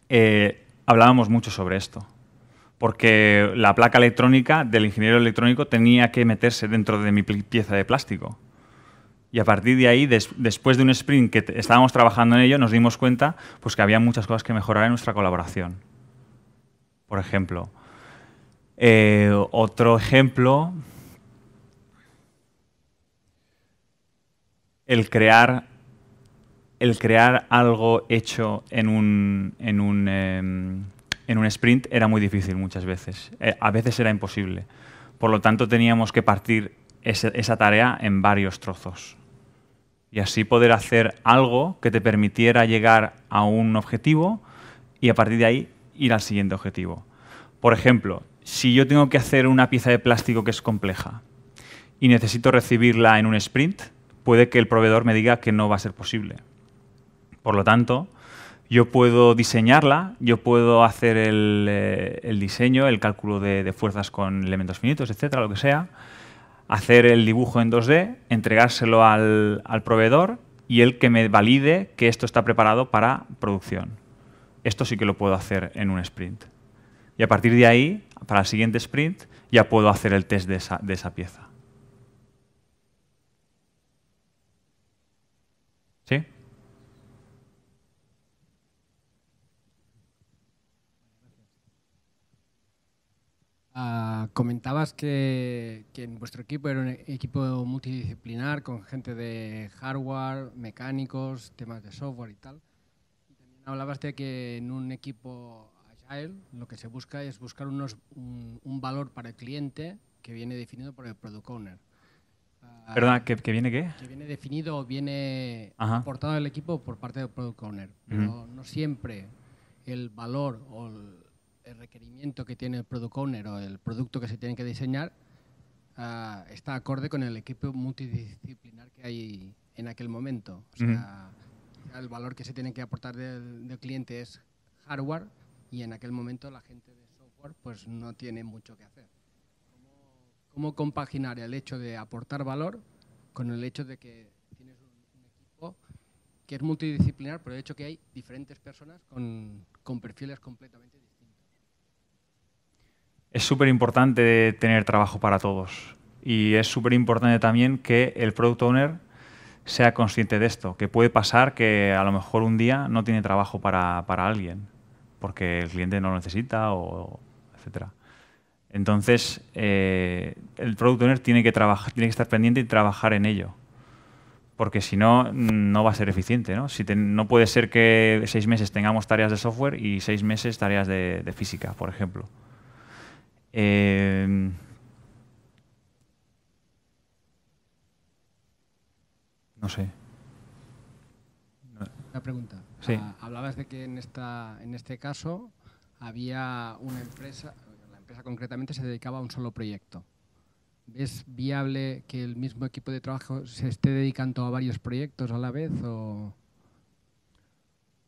eh, hablábamos mucho sobre esto porque la placa electrónica del ingeniero electrónico tenía que meterse dentro de mi pieza de plástico. Y a partir de ahí, después de un sprint que estábamos trabajando en ello, nos dimos cuenta pues, que había muchas cosas que mejorar en nuestra colaboración. Por ejemplo. Eh, otro ejemplo, el crear, el crear algo hecho en un, en un, em, sprint era muy difícil muchas veces. Eh, a veces era imposible. Por lo tanto, teníamos que partir esa tarea en varios trozos y así poder hacer algo que te permitiera llegar a un objetivo y a partir de ahí ir al siguiente objetivo. Por ejemplo, si yo tengo que hacer una pieza de plástico que es compleja y necesito recibirla en un sprint, puede que el proveedor me diga que no va a ser posible. Por lo tanto, yo puedo diseñarla, yo puedo hacer el, eh, diseño, el cálculo de, de, fuerzas con elementos finitos, etcétera, lo que sea, hacer el dibujo en 2D, entregárselo al, proveedor y él que me valide que esto está preparado para producción. Esto sí que lo puedo hacer en un sprint. Y a partir de ahí, para el siguiente sprint, ya puedo hacer el test de esa pieza. Ah, comentabas que, en vuestro equipo era un equipo multidisciplinar con gente de hardware, mecánicos, temas de software y tal. también hablabas de que en un equipo agile lo que se busca es buscar unos, un, valor para el cliente que viene definido por el product owner. Uh, ah, ¿que, viene qué? Que viene definido viene aportado al equipo por parte del product owner. Pero no siempre el valor o el, el requerimiento que tiene el product owner o el producto que se tiene que diseñar ah, está acorde con el equipo multidisciplinar que hay en aquel momento. O sea, el valor que se tiene que aportar del, cliente es hardware y en aquel momento la gente de software pues no tiene mucho que hacer. ¿Cómo, compaginar el hecho de aportar valor con el hecho de que tienes un, equipo que es multidisciplinar, pero el hecho que hay diferentes personas con, con perfiles completamente es súper importante tener trabajo para todos. Y es súper importante también que el product owner sea consciente de esto, que puede pasar que a lo mejor un día no tiene trabajo para, alguien, porque el cliente no lo necesita, o, etcétera. Entonces, eh, el product owner tiene que, tiene que estar pendiente y trabajar en ello, porque si no, no va a ser eficiente. ¿no? no puede ser que seis meses tengamos tareas de software y seis meses tareas de física, por ejemplo. Em, no sé. Una pregunta. Ah, hablabas de que en, esta, en este caso había una empresa, la empresa concretamente se dedicaba a un solo proyecto. ¿Es viable que el mismo equipo de trabajo se esté dedicando a varios proyectos a la vez o...?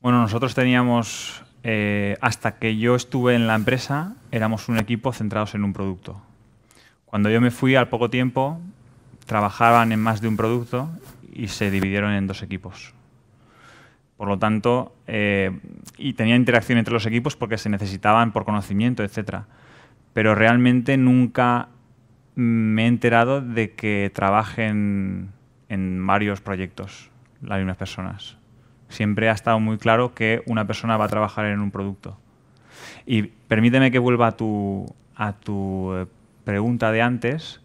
Bueno, nosotros teníamos, eh, hasta que yo estuve en la empresa, éramos un equipo centrados en un producto. Cuando yo me fui, al poco tiempo, trabajaban en más de un producto y se dividieron en dos equipos. Por lo tanto, eh, y tenía interacción entre los equipos porque se necesitaban por conocimiento, etc. Pero realmente nunca me he enterado de que trabajen en varios proyectos las mismas personas siempre ha estado muy claro que una persona va a trabajar en un producto. Y permíteme que vuelva a tu, a tu eh, pregunta de antes.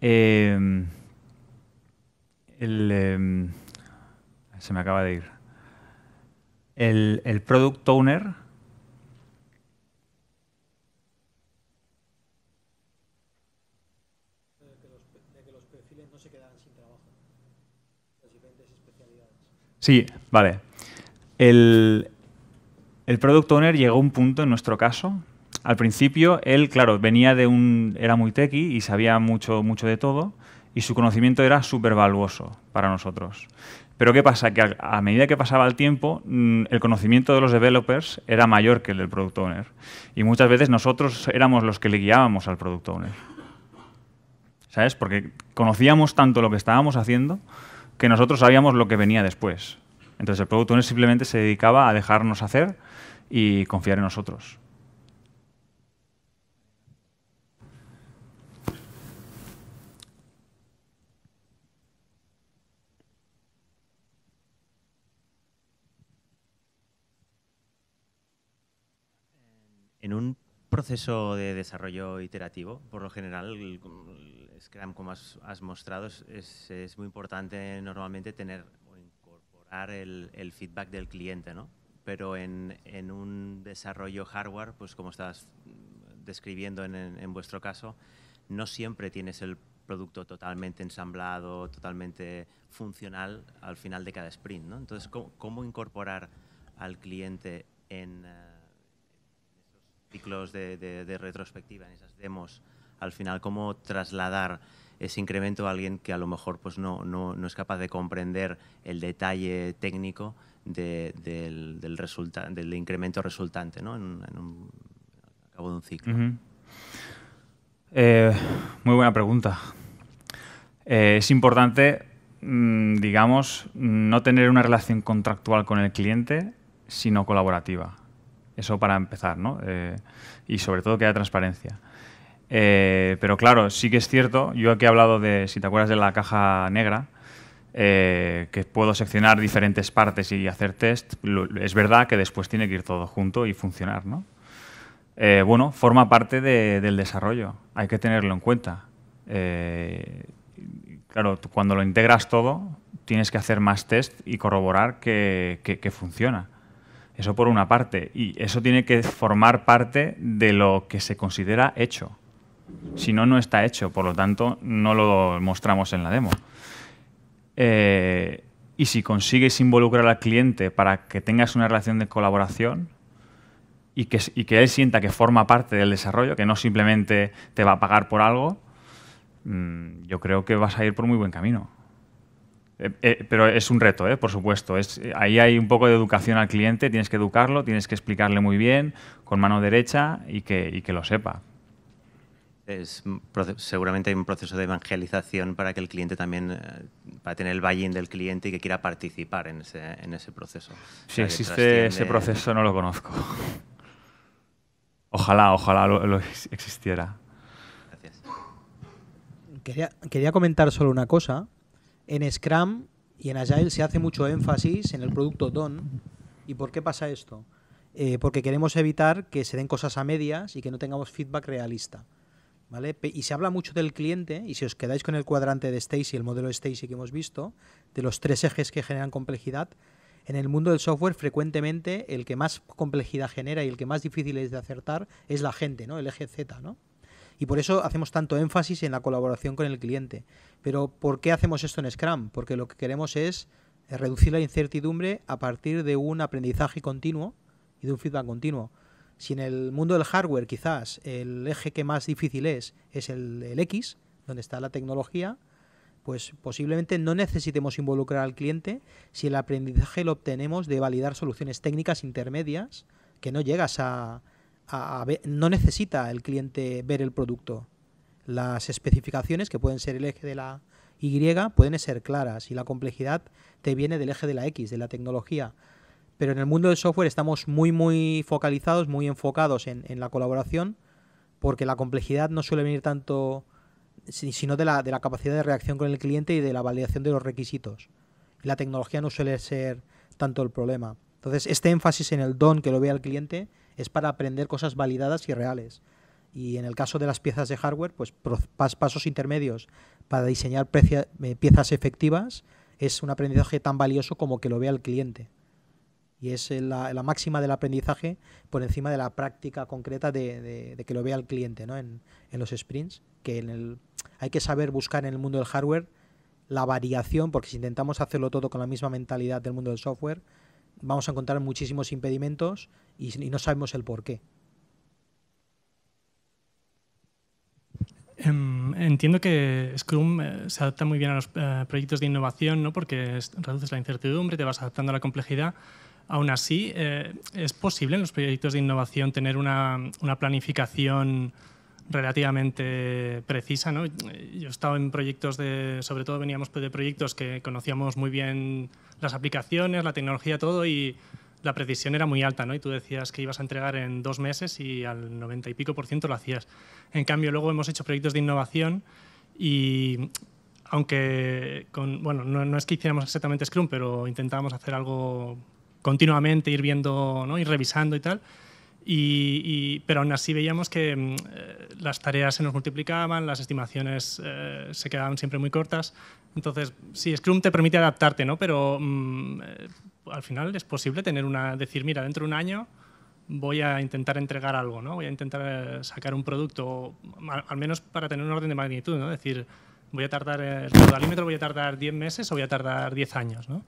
Em, em, se me acaba de ir. El, el product owner Sí, vale. El, product owner llegó a un punto en nuestro caso. Al principio, él, claro, venía de un. era muy techy y sabía mucho, mucho de todo, y su conocimiento era súper valuoso para nosotros. Pero ¿qué pasa? Que a, medida que pasaba el tiempo, mm, el conocimiento de los developers era mayor que el del product owner. Y muchas veces nosotros éramos los que le guiábamos al product owner. ¿Sabes? Porque conocíamos tanto lo que estábamos haciendo que nosotros sabíamos lo que venía después. Entonces el producto simplemente se dedicaba a dejarnos hacer y confiar en nosotros. En un proceso de desarrollo iterativo, por lo general, Scrum, como has, mostrado, es, muy importante normalmente tener o incorporar el, feedback del cliente, ¿no? Pero en, un desarrollo hardware, pues como estás describiendo en, vuestro caso, no siempre tienes el producto totalmente ensamblado, totalmente funcional al final de cada sprint, ¿no? Entonces, ¿cómo, incorporar al cliente en... Uh, ciclos de, retrospectiva, en esas demos, al final cómo trasladar ese incremento a alguien que a lo mejor pues no, es capaz de comprender el detalle técnico del, del, incremento resultante ¿no? en, un, cabo de un ciclo. Eh, muy buena pregunta. Eh, es importante, mm, digamos, no tener una relación contractual con el cliente, sino colaborativa. Eso para empezar, ¿no? Eh, y sobre todo que haya transparencia. Eh, pero claro, sí que es cierto, yo aquí he hablado de, si te acuerdas de la caja negra, eh, que puedo seccionar diferentes partes y hacer test, es verdad que después tiene que ir todo junto y funcionar, ¿no? Eh, bueno, forma parte del desarrollo, hay que tenerlo en cuenta. claro, cuando lo integras todo, tienes que hacer más test y corroborar que funciona. Eso por una parte, y eso tiene que formar parte de lo que se considera hecho. Si no, no está hecho, por lo tanto, no lo mostramos en la demo. Eh, y si consigues involucrar al cliente para que tengas una relación de colaboración y que, él sienta que forma parte del desarrollo, que no simplemente te va a pagar por algo, mm, yo creo que vas a ir por muy buen camino. Eh, eh, pero es un reto, ¿eh? por supuesto. ahí hay un poco de educación al cliente, tienes que educarlo, tienes que explicarle muy bien, con mano derecha y que lo sepa seguramente hay un proceso de evangelización para que el cliente también, eh, para tener el buy-in del cliente y que quiera participar en ese, proceso. Si existe ese proceso, no lo conozco. Ojalá, ojalá lo, existiera. Gracias. Quería, comentar solo una cosa. En Scrum y en Agile se hace mucho énfasis en el producto DON. ¿Y por qué pasa esto? Eh, porque queremos evitar que se den cosas a medias y que no tengamos feedback realista. Y se habla mucho del cliente, y si os quedáis con el cuadrante de Stacy, el modelo de Stacy que hemos visto, de los tres ejes que generan complejidad, en el mundo del software frecuentemente el que más complejidad genera y el que más difícil es de acertar es la gente, ¿no? El eje Z, Y por eso hacemos tanto énfasis en la colaboración con el cliente. Pero ¿por qué hacemos esto en Scrum? Porque lo que queremos es eh, reducir la incertidumbre a partir de un aprendizaje continuo y de un feedback continuo. Si en el mundo del hardware quizás el eje que más difícil es es el, X, donde está la tecnología, pues posiblemente no necesitemos involucrar al cliente si el aprendizaje lo obtenemos de validar soluciones técnicas intermedias que no llegas a, a, ver, no necesita el cliente ver el producto. Las especificaciones, que pueden ser el eje de la Y, pueden ser claras y la complejidad te viene del eje de la X, de la tecnología pero en el mundo del software estamos muy, muy focalizados, muy enfocados en, la colaboración, porque la complejidad no suele venir tanto, sino de la, capacidad de reacción con el cliente y de la validación de los requisitos. La tecnología no suele ser tanto el problema. Entonces, este énfasis en el don que lo vea el cliente es para aprender cosas validadas y reales. Y en el caso de las piezas de hardware, pues pasos intermedios para diseñar eh, piezas efectivas es un aprendizaje tan valioso como que lo vea el cliente y es la, máxima del aprendizaje por encima de la práctica concreta de, que lo vea el cliente ¿no? en, los sprints, que hay que saber buscar en el mundo del hardware la variación, porque si intentamos hacerlo todo con la misma mentalidad del mundo del software, vamos a encontrar muchísimos impedimentos y, y no sabemos el por qué. Em, entiendo que Scrum eh, se adapta muy bien a los eh, proyectos de innovación, ¿no? porque reduces la incertidumbre, te vas adaptando a la complejidad, Aún así, eh, ¿es posible en los proyectos de innovación tener una, planificación relativamente precisa? Yo he estado en proyectos de, sobre todo veníamos de proyectos que conocíamos muy bien las aplicaciones, la tecnología, todo, y la precisión era muy alta, ¿no? Y tú decías que ibas a entregar en dos meses y al 90 y pico por ciento lo hacías. En cambio, luego hemos hecho proyectos de innovación y aunque bueno, no, no, es que hiciéramos exactamente Scrum, pero intentábamos hacer algo continuamente ir viendo ¿no? ir revisando y tal. pero aún así veíamos que mm, eh, las tareas se nos multiplicaban, las estimaciones eh, se quedaban siempre muy cortas. Entonces, sí, Scrum te permite adaptarte, ¿no? Pero mm, eh, al final es posible tener una, decir, mira, dentro de un año voy a intentar entregar algo, ¿no? Voy a intentar sacar un producto, al, menos para tener un orden de magnitud, ¿no? Es decir, voy a tardar, el caudalímetro voy a tardar 10 meses o voy a tardar 10 años, ¿no?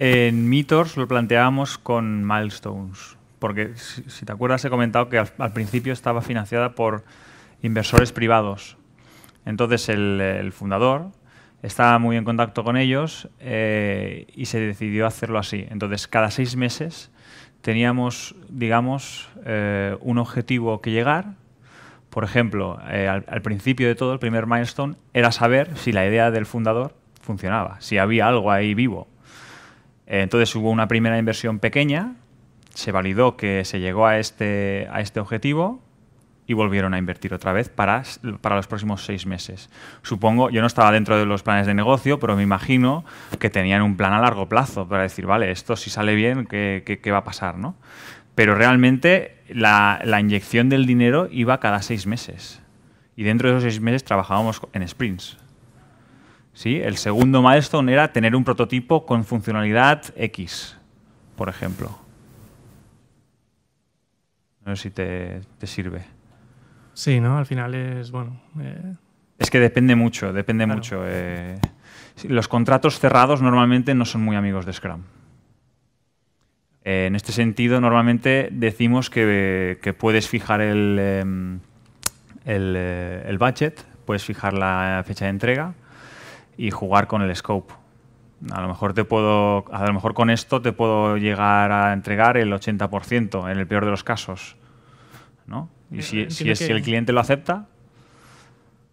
En Mitors lo planteábamos con milestones, porque si, te acuerdas he comentado que al, principio estaba financiada por inversores privados. Entonces el, fundador estaba muy en contacto con ellos eh, y se decidió hacerlo así. Entonces cada seis meses teníamos, digamos, eh, un objetivo que llegar. Por ejemplo, eh, al principio de todo, el primer milestone era saber si la idea del fundador funcionaba, si había algo ahí vivo, eh, entonces hubo una primera inversión pequeña, se validó que se llegó a este, a este objetivo y volvieron a invertir otra vez para, para los próximos seis meses. Supongo, yo no estaba dentro de los planes de negocio, pero me imagino que tenían un plan a largo plazo para decir, vale, esto si sale bien, ¿qué, va a pasar? ¿no? Pero realmente la, la inyección del dinero iba cada seis meses. Y dentro de esos seis meses trabajábamos en sprints. ¿sí? El segundo milestone era tener un prototipo con funcionalidad X, por ejemplo. No sé si te, sirve. Sí, ¿no? Al final es, bueno... Eh, es que depende mucho, depende mucho. Eh. Los contratos cerrados normalmente no son muy amigos de Scrum. en este sentido, normalmente decimos que, puedes fijar el, em, eh, el budget, puedes fijar la fecha de entrega, y jugar con el scope. A lo mejor te puedo, a lo mejor con esto te puedo llegar a entregar el 80% en el peor de los casos. Y eh, si, el cliente lo acepta.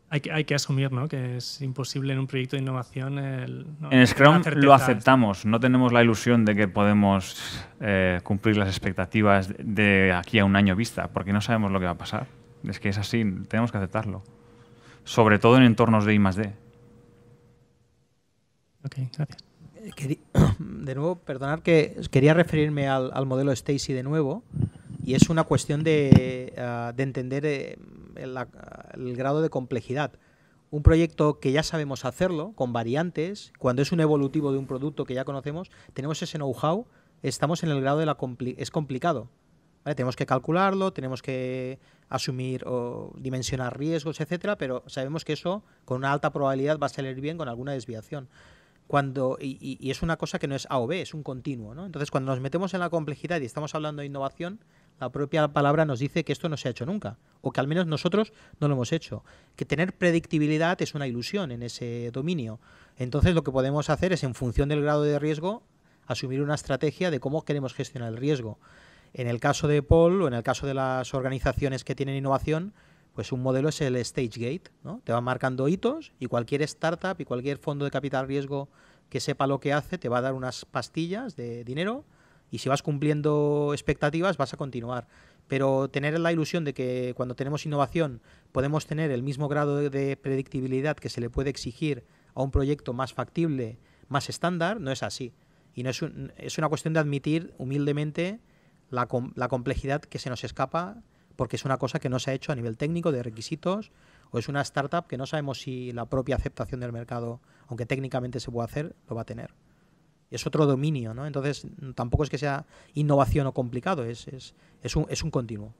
Hay que, asumir ¿no? que es imposible en un proyecto de innovación. en Scrum lo aceptamos, no tenemos la ilusión de que podemos eh, cumplir las expectativas de aquí a un año vista, porque no sabemos lo que va a pasar. Es que es así, tenemos que aceptarlo. Sobre todo en entornos de I. +D gracias. Eh, (coughs) de nuevo, perdonar que quería referirme al, modelo Stacy de nuevo, y es una cuestión de, eh, entender eh, el, grado de complejidad un proyecto que ya sabemos hacerlo, con variantes, cuando es un evolutivo de un producto que ya conocemos, tenemos ese know-how, estamos en el grado de la... Compli es complicado. Tenemos que calcularlo, tenemos que asumir o dimensionar riesgos, etcétera, pero sabemos que eso con una alta probabilidad va a salir bien con alguna desviación cuando y, es una cosa que no es A o B, es un continuo, ¿no? Entonces, cuando nos metemos en la complejidad y estamos hablando de innovación, la propia palabra nos dice que esto no se ha hecho nunca, o que al menos nosotros no lo hemos hecho. Que tener predictibilidad es una ilusión en ese dominio. Entonces, lo que podemos hacer es, en función del grado de riesgo, asumir una estrategia de cómo queremos gestionar el riesgo. En el caso de Paul o en el caso de las organizaciones que tienen innovación, pues un modelo es el stage gate, ¿no? Te va marcando hitos y cualquier startup y cualquier fondo de capital riesgo que sepa lo que hace te va a dar unas pastillas de dinero y si vas cumpliendo expectativas vas a continuar. Pero tener la ilusión de que cuando tenemos innovación podemos tener el mismo grado de predictibilidad que se le puede exigir a un proyecto más factible, más estándar, no es así. Y no es, una cuestión de admitir humildemente la complejidad que se nos escapa porque es una cosa que no se ha hecho a nivel técnico, de requisitos, o es una startup que no sabemos si la propia aceptación del mercado, aunque técnicamente se pueda hacer, lo va a tener. Es otro dominio, ¿no? Entonces tampoco es que sea innovación o complicado, es, es, un, continuo.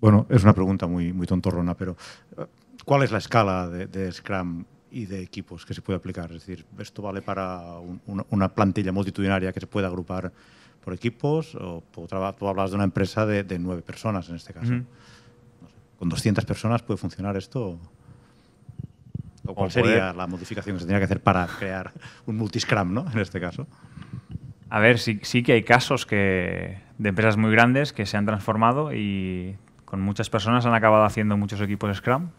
Bueno, es una pregunta muy, muy tontorrona, pero ¿Cuál es la escala de, Scrum y de equipos que se puede aplicar? Es decir, ¿esto vale para una plantilla multitudinaria que se pueda agrupar por equipos? ¿O tú hablas de una empresa de, nueve personas en este caso? ¿Con 200 personas puede funcionar esto? ¿O cuál sería la modificación que se tendría que hacer para crear un multiscrum, ¿no? En este caso. A ver, sí, sí que hay casos que, de empresas muy grandes que se han transformado y con muchas personas han acabado haciendo muchos equipos Scrum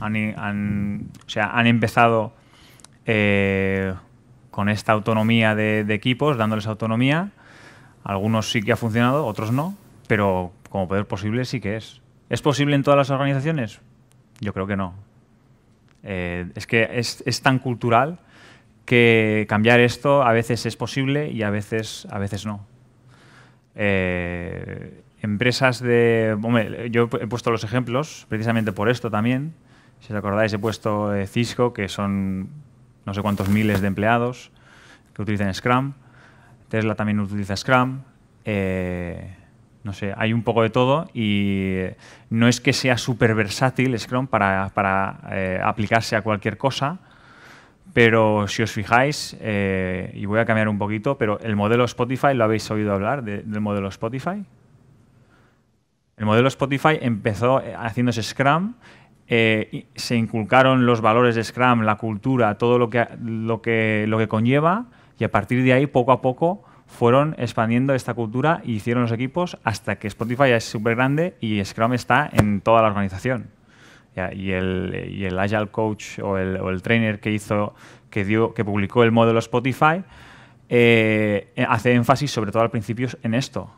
han, o sea, han empezado eh, con esta autonomía de, equipos, dándoles autonomía. Algunos sí que ha funcionado, otros no, pero como poder posible sí que es. ¿Es posible en todas las organizaciones? Yo creo que no. Eh, es que es, tan cultural que cambiar esto a veces es posible y a veces, a veces no. Eh, empresas de... Hombre, yo he puesto los ejemplos precisamente por esto también. Si os acordáis, he puesto eh, Cisco, que son no sé cuántos miles de empleados que utilizan Scrum. Tesla también utiliza Scrum. Eh, no sé, hay un poco de todo y eh, no es que sea súper versátil Scrum para, aplicarse a cualquier cosa, pero si os fijáis, y voy a cambiar un poquito, pero el modelo Spotify, ¿lo habéis oído hablar del modelo Spotify? El modelo Spotify empezó eh, haciéndose Scrum, eh, se inculcaron los valores de Scrum, la cultura, todo lo que, lo, que, lo que conlleva, y a partir de ahí, poco a poco, fueron expandiendo esta cultura y e hicieron los equipos hasta que Spotify es súper grande y Scrum está en toda la organización. Y el, y el Agile Coach o el, o el, trainer que hizo, que, dio, que publicó el modelo Spotify, eh, hace énfasis sobre todo al principio en esto,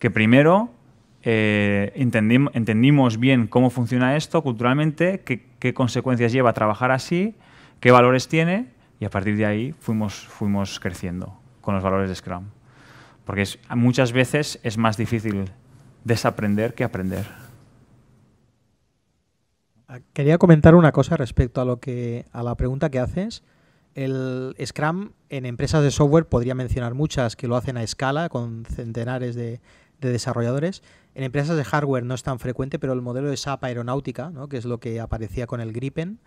que primero eh, entendimos bien cómo funciona esto culturalmente, qué, consecuencias lleva trabajar así, qué valores tiene, y a partir de ahí fuimos, fuimos creciendo con los valores de Scrum. Porque muchas veces es más difícil desaprender que aprender. Ah, quería comentar una cosa respecto a lo que a la pregunta que haces. El Scrum en empresas de software podría mencionar muchas que lo hacen a escala con centenares de de desarrolladores. En empresas de hardware no es tan frecuente, pero el modelo de SAP aeronáutica, que es lo que aparecía con el Gripen,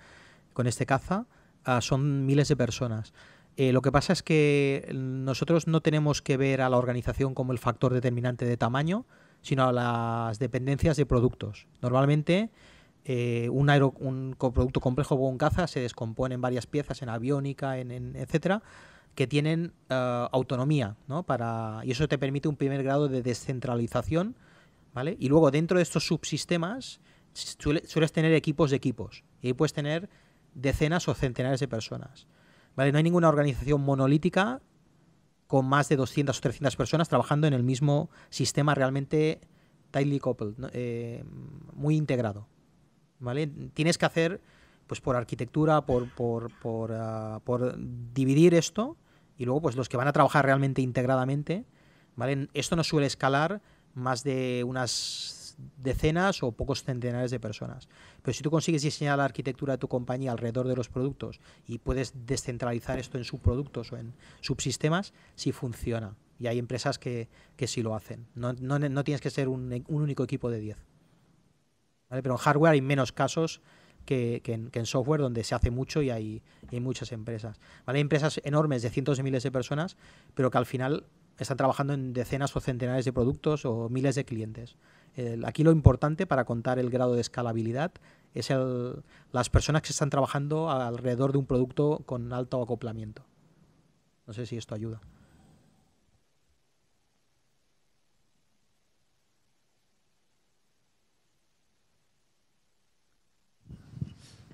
con este caza, ah, son miles de personas. Eh, lo que pasa es que nosotros no tenemos que ver a la organización como el factor determinante de tamaño, sino a las dependencias de productos. Normalmente eh, un, un producto complejo como un caza se descompone en varias piezas, en aviónica, en, etcétera, que tienen eh, autonomía, ¿no? Para, y eso te permite un primer grado de descentralización, ¿vale? Y luego dentro de estos subsistemas sueles tener equipos de equipos, y ahí puedes tener decenas o centenares de personas, ¿vale? No hay ninguna organización monolítica con más de 200 o 300 personas trabajando en el mismo sistema realmente tightly coupled, eh, muy integrado, ¿vale? Tienes que hacer, pues por arquitectura, por, por eh, dividir esto y luego, pues los que van a trabajar realmente integradamente, ¿vale? Esto no suele escalar más de unas decenas o pocos centenares de personas. Pero si tú consigues diseñar la arquitectura de tu compañía alrededor de los productos y puedes descentralizar esto en subproductos o en subsistemas, sí funciona. Y hay empresas que, sí lo hacen. No, tienes que ser un, único equipo de 10. Pero en hardware hay menos casos que, en, software, donde se hace mucho y hay, muchas empresas. ¿vale? Hay empresas enormes de cientos de miles de personas, pero que al final están trabajando en decenas o centenares de productos o miles de clientes. aquí lo importante para contar el grado de escalabilidad es las personas que están trabajando alrededor de un producto con alto acoplamiento. No sé si esto ayuda.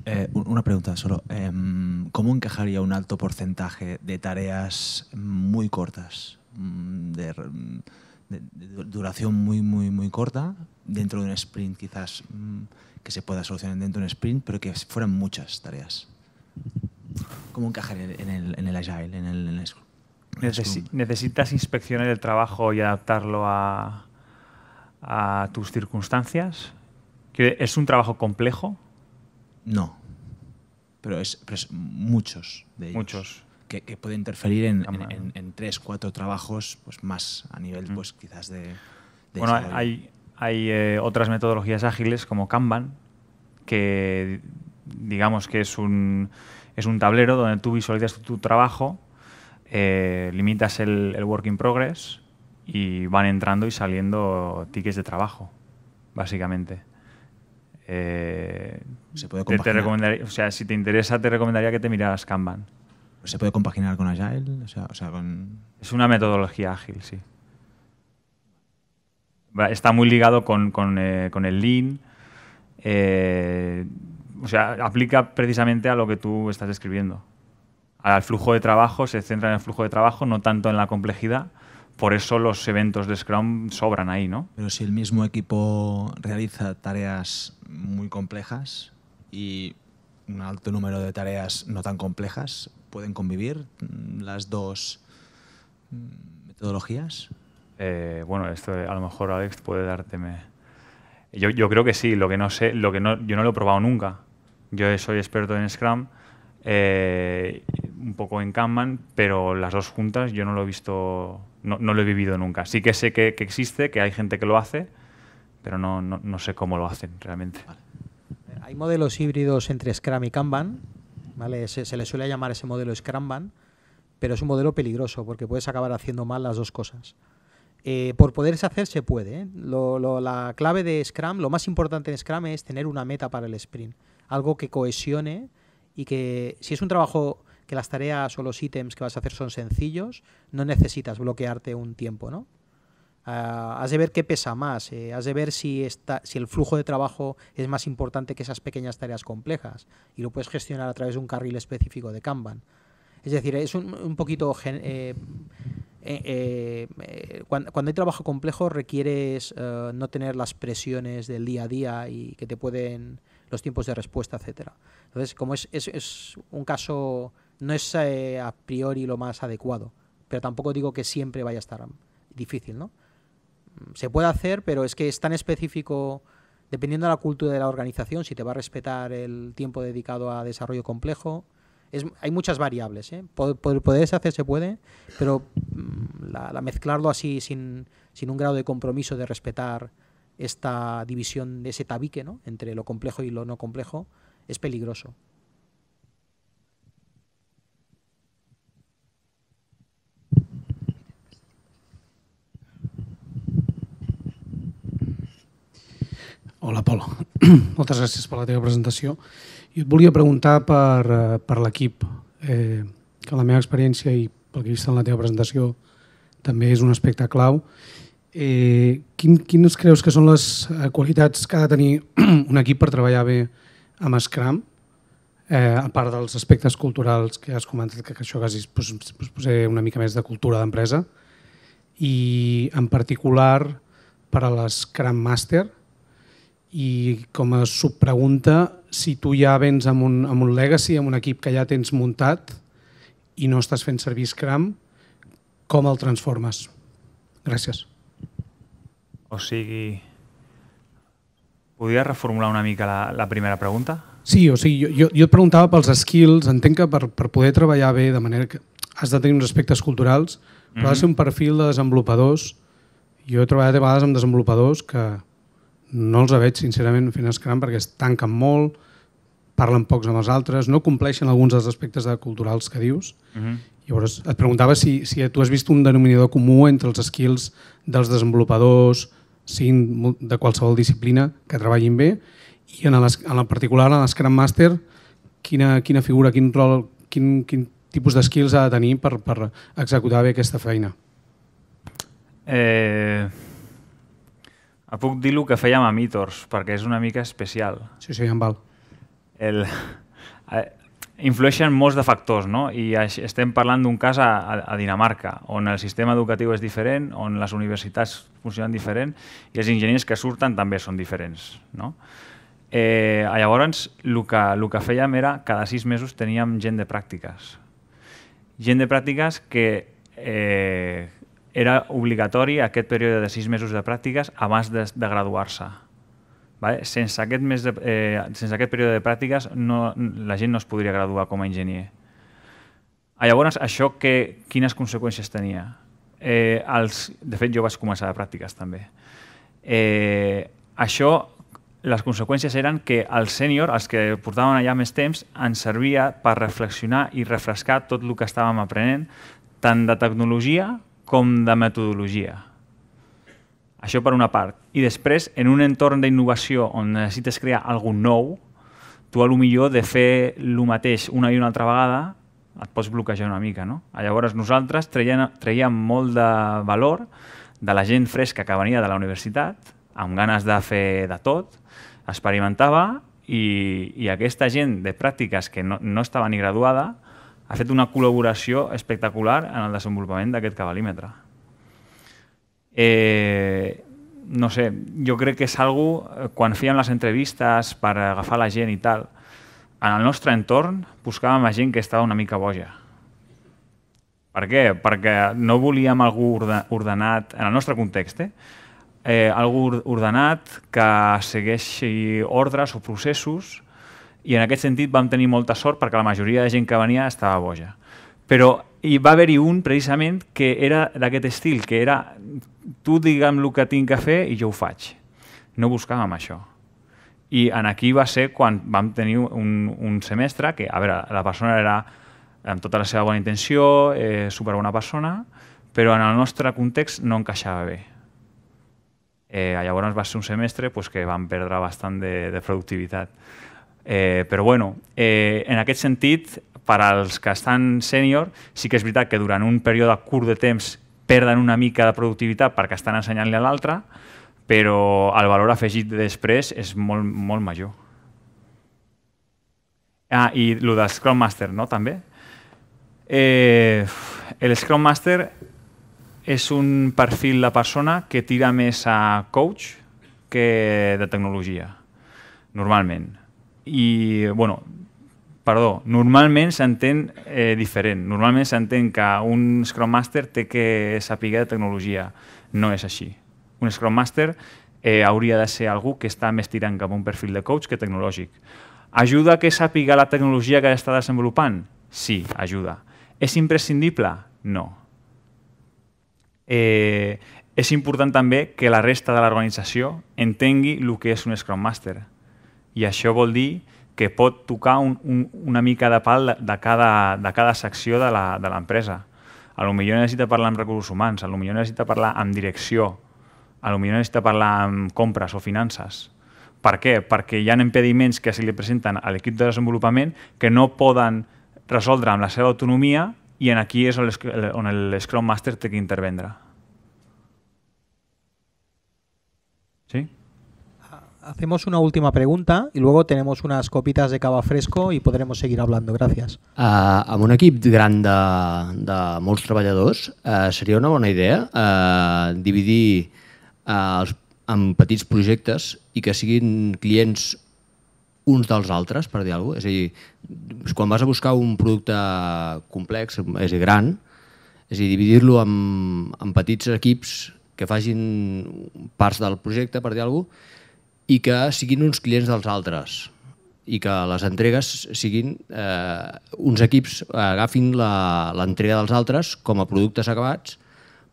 Eh, una pregunta solo. Em, ¿Cómo encajaría un alto porcentaje de tareas muy cortas, mm, de, mm, duración muy, muy, muy corta, dentro de un sprint quizás mm, que se pueda solucionar dentro de un sprint, pero que fueran muchas tareas? ¿Cómo encajaría en el, Agile, en el, necesitas inspeccionar el trabajo y adaptarlo a, a tus circunstancias. Es un trabajo complejo, no. Pero es, muchos de ellos. Muchos. Que, pueden puede interferir en, tres, cuatro trabajos pues más a nivel, pues quizás de. bueno, hay, hay eh, otras metodologías ágiles como Kanban, que digamos que es un, es un tablero donde tú visualizas tu trabajo, eh, limitas el, el work in progress y van entrando y saliendo tickets de trabajo, básicamente. Eh, o sea, si te interesa, te recomendaría que te miraras Kanban. ¿Se puede compaginar con Agile? Es una metodología ágil, sí. Está muy ligado con, eh, el Lean. Eh, o sea, aplica precisamente a lo que tú estás escribiendo. Al flujo de trabajo, se centra en el flujo de trabajo, no tanto en la complejidad por eso los eventos de Scrum sobran ahí, ¿no? Pero si el mismo equipo realiza tareas muy complejas y un alto número de tareas no tan complejas, ¿pueden convivir las dos mm, metodologías? Eh, bueno, esto a lo mejor Alex puede dárteme... Yo, yo, creo que sí, lo que no sé, lo que no, yo no lo he probado nunca. Yo soy experto en Scrum, eh, un poco en Kanban, pero las dos juntas yo no lo he visto no, lo he vivido nunca. Sí que sé que, existe, que hay gente que lo hace, pero no, sé cómo lo hacen realmente. Eh, hay modelos híbridos entre Scrum y Kanban. ¿vale? Se, le suele llamar ese modelo Scrumban, pero es un modelo peligroso porque puedes acabar haciendo mal las dos cosas. Eh, por poderse hacer se puede. ¿eh? la clave de Scrum, lo más importante de Scrum es tener una meta para el sprint, algo que cohesione y que si es un trabajo que las tareas o los ítems que vas a hacer son sencillos, no necesitas bloquearte un tiempo, ¿no? Ah, has de ver qué pesa más, eh, has de ver si, está, si el flujo de trabajo es más importante que esas pequeñas tareas complejas y lo puedes gestionar a través de un carril específico de Kanban. Es decir, es un, poquito... Eh, eh, cuando, hay trabajo complejo requieres no tener las presiones del día a día y que te pueden los tiempos de respuesta, etcétera. Entonces, como es, es un caso no es eh, a priori lo más adecuado, pero tampoco digo que siempre vaya a estar difícil, ¿no? Mm, se puede hacer, pero es que es tan específico, dependiendo de la cultura de la organización, si te va a respetar el tiempo dedicado a desarrollo complejo. hay muchas variables, ¿eh? Poder, hacer se puede, pero mm, la, mezclarlo así sin, un grado de compromiso de respetar esta división, de ese tabique, Entre lo complejo y lo no complejo, es peligroso. Hola, Pol. (clears throat) Moltes gràcies per la teva presentació. Jo et volia preguntar per, eh, per l'equip, eh, que la meva experiència i pel que he vist en la teva presentació també és un aspecte clau. Eh, quin, quines creus que són les eh, qualitats que ha de tenir (clears throat) un equip per treballar bé amb Scrum, eh, a part dels aspectes culturals que has comentat, que, que això quasi és pues, potser una mica més de cultura d'empresa, i en particular per a l'Scrum Master, i com a subpregunta, si tu ja vens amb un, amb un legacy, amb un equip que ja tens muntat i no estàs fent servir Scrum, com el transformes? Gràcies. O sigui, podria reformular una mica la, la primera pregunta? Sí, o sigui, jo, jo et preguntava pels skills, entenc que per, per poder treballar bé de manera que has de tenir uns aspectes culturals, però mm -hmm. ha de ser mhm. un perfil de desenvolupadors. Jo he treballat a vegades amb desenvolupadors que, no els veig sincerament fent escram perquè es tanquen molt, parlen pocs amb els altres, no compleixen alguns dels aspectes de culturals que dius. Uh mhm. -huh. Llavors, et preguntava si, si tu has vist un denominador comú entre els skills dels desenvolupadors, siguin de qualsevol disciplina, que treballin bé, i en, el, en el particular, en l'escram Master, quina, quina figura, quin rol, quin, quin tipus de skills ha de tenir per, per executar bé aquesta feina? Eh, Ah, puc dir lo que fèiem a Mitors, perquè és una mica especial. Sí, sí, em val. El, eh, influeixen molts de factors, no? I estem parlant d'un cas a, a Dinamarca, on el sistema educatiu és diferent, on les universitats funcionen diferent i els enginyers que surten també són diferents, no? Eh, llavors, el que, el que fèiem era, cada sis mesos teníem gent de pràctiques. Gent de pràctiques que, eh, era obligatori aquest període de sis mesos de pràctiques abans de, de graduar-se. Vale? Sense, aquest mes de, eh, sense aquest període de pràctiques no, la gent no es podria graduar com a enginyer. llavors, això que, quines conseqüències tenia? Eh, els, de fet, jo vaig començar de pràctiques també. Eh, això, les conseqüències eren que els sènior, els que portaven allà més temps, ens servia per reflexionar i refrescar tot el que estàvem aprenent, tant de tecnologia com de metodologia. Això per una part. I després, en un entorn d'innovació on necessites crear algun nou, tu a lo millor de fer el mateix una i una altra vegada et pots bloquejar una mica. No? Llavors nosaltres traiem, traiem molt de valor de la gent fresca que venia de la universitat, amb ganes de fer de tot, experimentava i, i aquesta gent de pràctiques que no, no estava ni graduada ha fet una col·laboració espectacular en el desenvolupament d'aquest cabalímetre. Eh, no sé, jo crec que és algo eh, quan fèiem les entrevistes per agafar la gent i tal, en el nostre entorn buscàvem a gent que estava una mica boja. Per què? Perquè no volíem algú ordenat, en el nostre context, eh? eh algú ordenat que segueixi ordres o processos i en aquest sentit vam tenir molta sort perquè la majoria de gent que venia estava boja. Però hi va haver-hi un precisament que era d'aquest estil, que era tu digue'm el que tinc que fer i jo ho faig. No buscàvem això. I en aquí va ser quan vam tenir un, un semestre que, a veure, la persona era amb tota la seva bona intenció, eh, superbona persona, però en el nostre context no encaixava bé. Eh, llavors va ser un semestre pues, que vam perdre bastant de, de productivitat. Eh, però bueno, eh, en aquest sentit, per als que estan sènior, sí que és veritat que durant un període curt de temps perden una mica de productivitat perquè estan ensenyant-li a l'altre, però el valor afegit de després és molt, molt major. Ah, i el de Scrum Master, no?, també. Eh, el Scrum Master és un perfil de persona que tira més a coach que de tecnologia, normalment i, bueno, perdó, normalment s'entén eh, diferent. Normalment s'entén que un Scrum Master té que saber de tecnologia. No és així. Un Scrum Master eh, hauria de ser algú que està més tirant cap a un perfil de coach que tecnològic. Ajuda que sàpiga la tecnologia que està desenvolupant? Sí, ajuda. És imprescindible? No. Eh, és important també que la resta de l'organització entengui el que és un Scrum Master i això vol dir que pot tocar un, un, una mica de pal de, de, cada, de cada secció de l'empresa. A lo millor necessita parlar amb recursos humans, a lo millor necessita parlar amb direcció, a lo millor necessita parlar amb compres o finances. Per què? Perquè hi ha impediments que se li presenten a l'equip de desenvolupament que no poden resoldre amb la seva autonomia i en aquí és on el, Scrum Master té que intervendre. hacemos una última pregunta y luego tenemos unas copitas de cava fresco y podremos seguir hablando. Gracias. Uh, amb un equip gran de, de molts treballadors uh, seria una bona idea uh, dividir uh, els, en petits projectes i que siguin clients uns dels altres, per dir alguna cosa. És a dir, quan vas a buscar un producte complex, és dir, gran, és a dir, dividir-lo en, en petits equips que facin parts del projecte, per dir alguna cosa, i que siguin uns clients dels altres i que les entregues siguin eh, uns equips agafin l'entrega dels altres com a productes acabats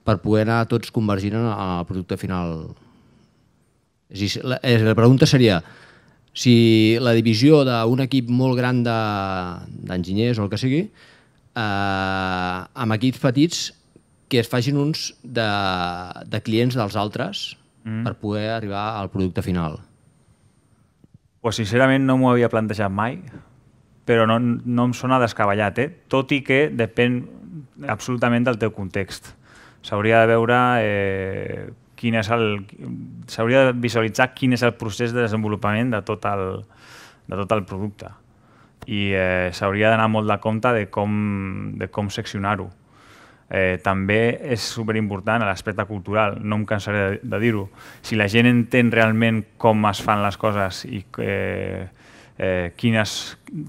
per poder anar tots convergint en el producte final. És dir, la, eh, la pregunta seria si la divisió d'un equip molt gran d'enginyers de, o el que sigui, eh, amb equips petits que es facin uns de, de clients dels altres mm. per poder arribar al producte final? Pues sincerament no m'ho havia plantejat mai, però no, no em sona descabellat, eh? tot i que depèn absolutament del teu context. S'hauria de veure eh, quin és el... s'hauria de visualitzar quin és el procés de desenvolupament de tot el, de tot el producte i eh, s'hauria d'anar molt de compte de com, de com seccionar-ho eh, també és superimportant l'aspecte cultural, no em cansaré de, de dir-ho. Si la gent entén realment com es fan les coses i eh, eh, quines,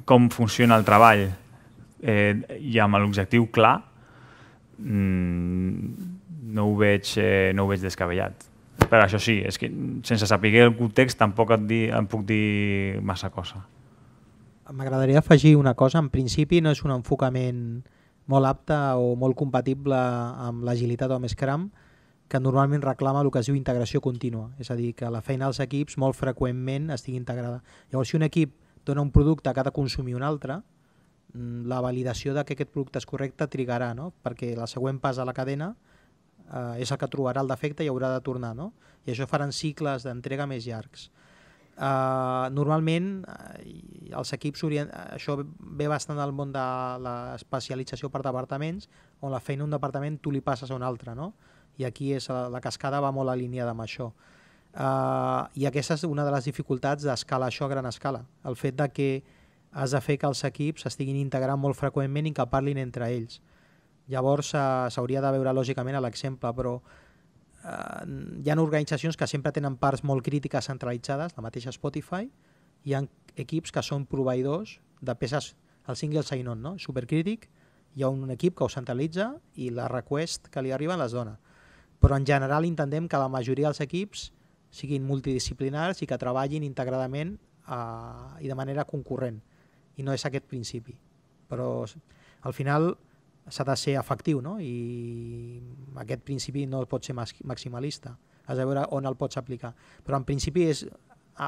com funciona el treball eh, i amb l'objectiu clar, mm, no, ho veig, eh, no ho veig descabellat. Però això sí, és que sense saber el context tampoc et di, em puc dir massa cosa. M'agradaria afegir una cosa. En principi no és un enfocament molt apte o molt compatible amb l'agilitat o amb Scrum, que normalment reclama el que es diu integració contínua, és a dir, que la feina dels equips molt freqüentment estigui integrada. Llavors, si un equip dona un producte que ha de consumir un altre, mm, la validació de que aquest producte és correcte trigarà, no? perquè la següent pas a la cadena eh, és el que trobarà el defecte i haurà de tornar. No? I això faran cicles d'entrega més llargs eh, normalment eh, els equips orient... això ve bastant del món de l'especialització per departaments on la feina d'un departament tu li passes a un altre no? i aquí és eh, la cascada va molt alineada amb això eh, i aquesta és una de les dificultats d'escalar això a gran escala el fet de que has de fer que els equips s'estiguin integrant molt freqüentment i que parlin entre ells llavors eh, s'hauria de veure lògicament a l'exemple però Eh, hi ha organitzacions que sempre tenen parts molt crítiques centralitzades, la mateixa Spotify, hi ha equips que són proveïdors de peces, el single sign-on, no? Supercrític, hi ha un equip que ho centralitza i la request que li arriba les dona. Però en general intentem que la majoria dels equips siguin multidisciplinars i que treballin integradament eh, i de manera concurrent. I no és aquest principi. Però al final s'ha de ser efectiu no? i aquest principi no pot ser maximalista has de veure on el pots aplicar però en principi és,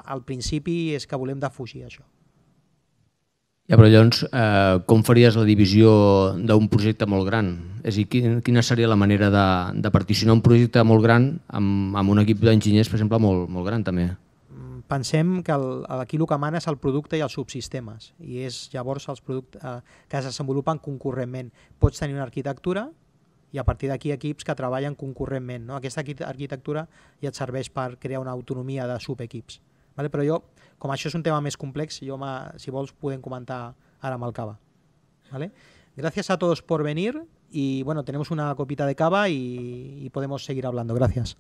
el principi és que volem defugir això ja, però llavors, eh, com faries la divisió d'un projecte molt gran? És a dir, quina seria la manera de, de particionar un projecte molt gran amb, amb un equip d'enginyers, per exemple, molt, molt gran també? pensem que el, aquí el que mana és el producte i els subsistemes i és llavors els productes eh, que es desenvolupen concurrentment. Pots tenir una arquitectura i a partir d'aquí equips que treballen concurrentment. No? Aquesta arquitectura ja et serveix per crear una autonomia de subequips. Vale? Però jo, com això és un tema més complex, jo si vols podem comentar ara amb el cava. ¿vale? Gràcies a tots per venir i bueno, tenemos una copita de cava i, i podem seguir hablando. Gracias.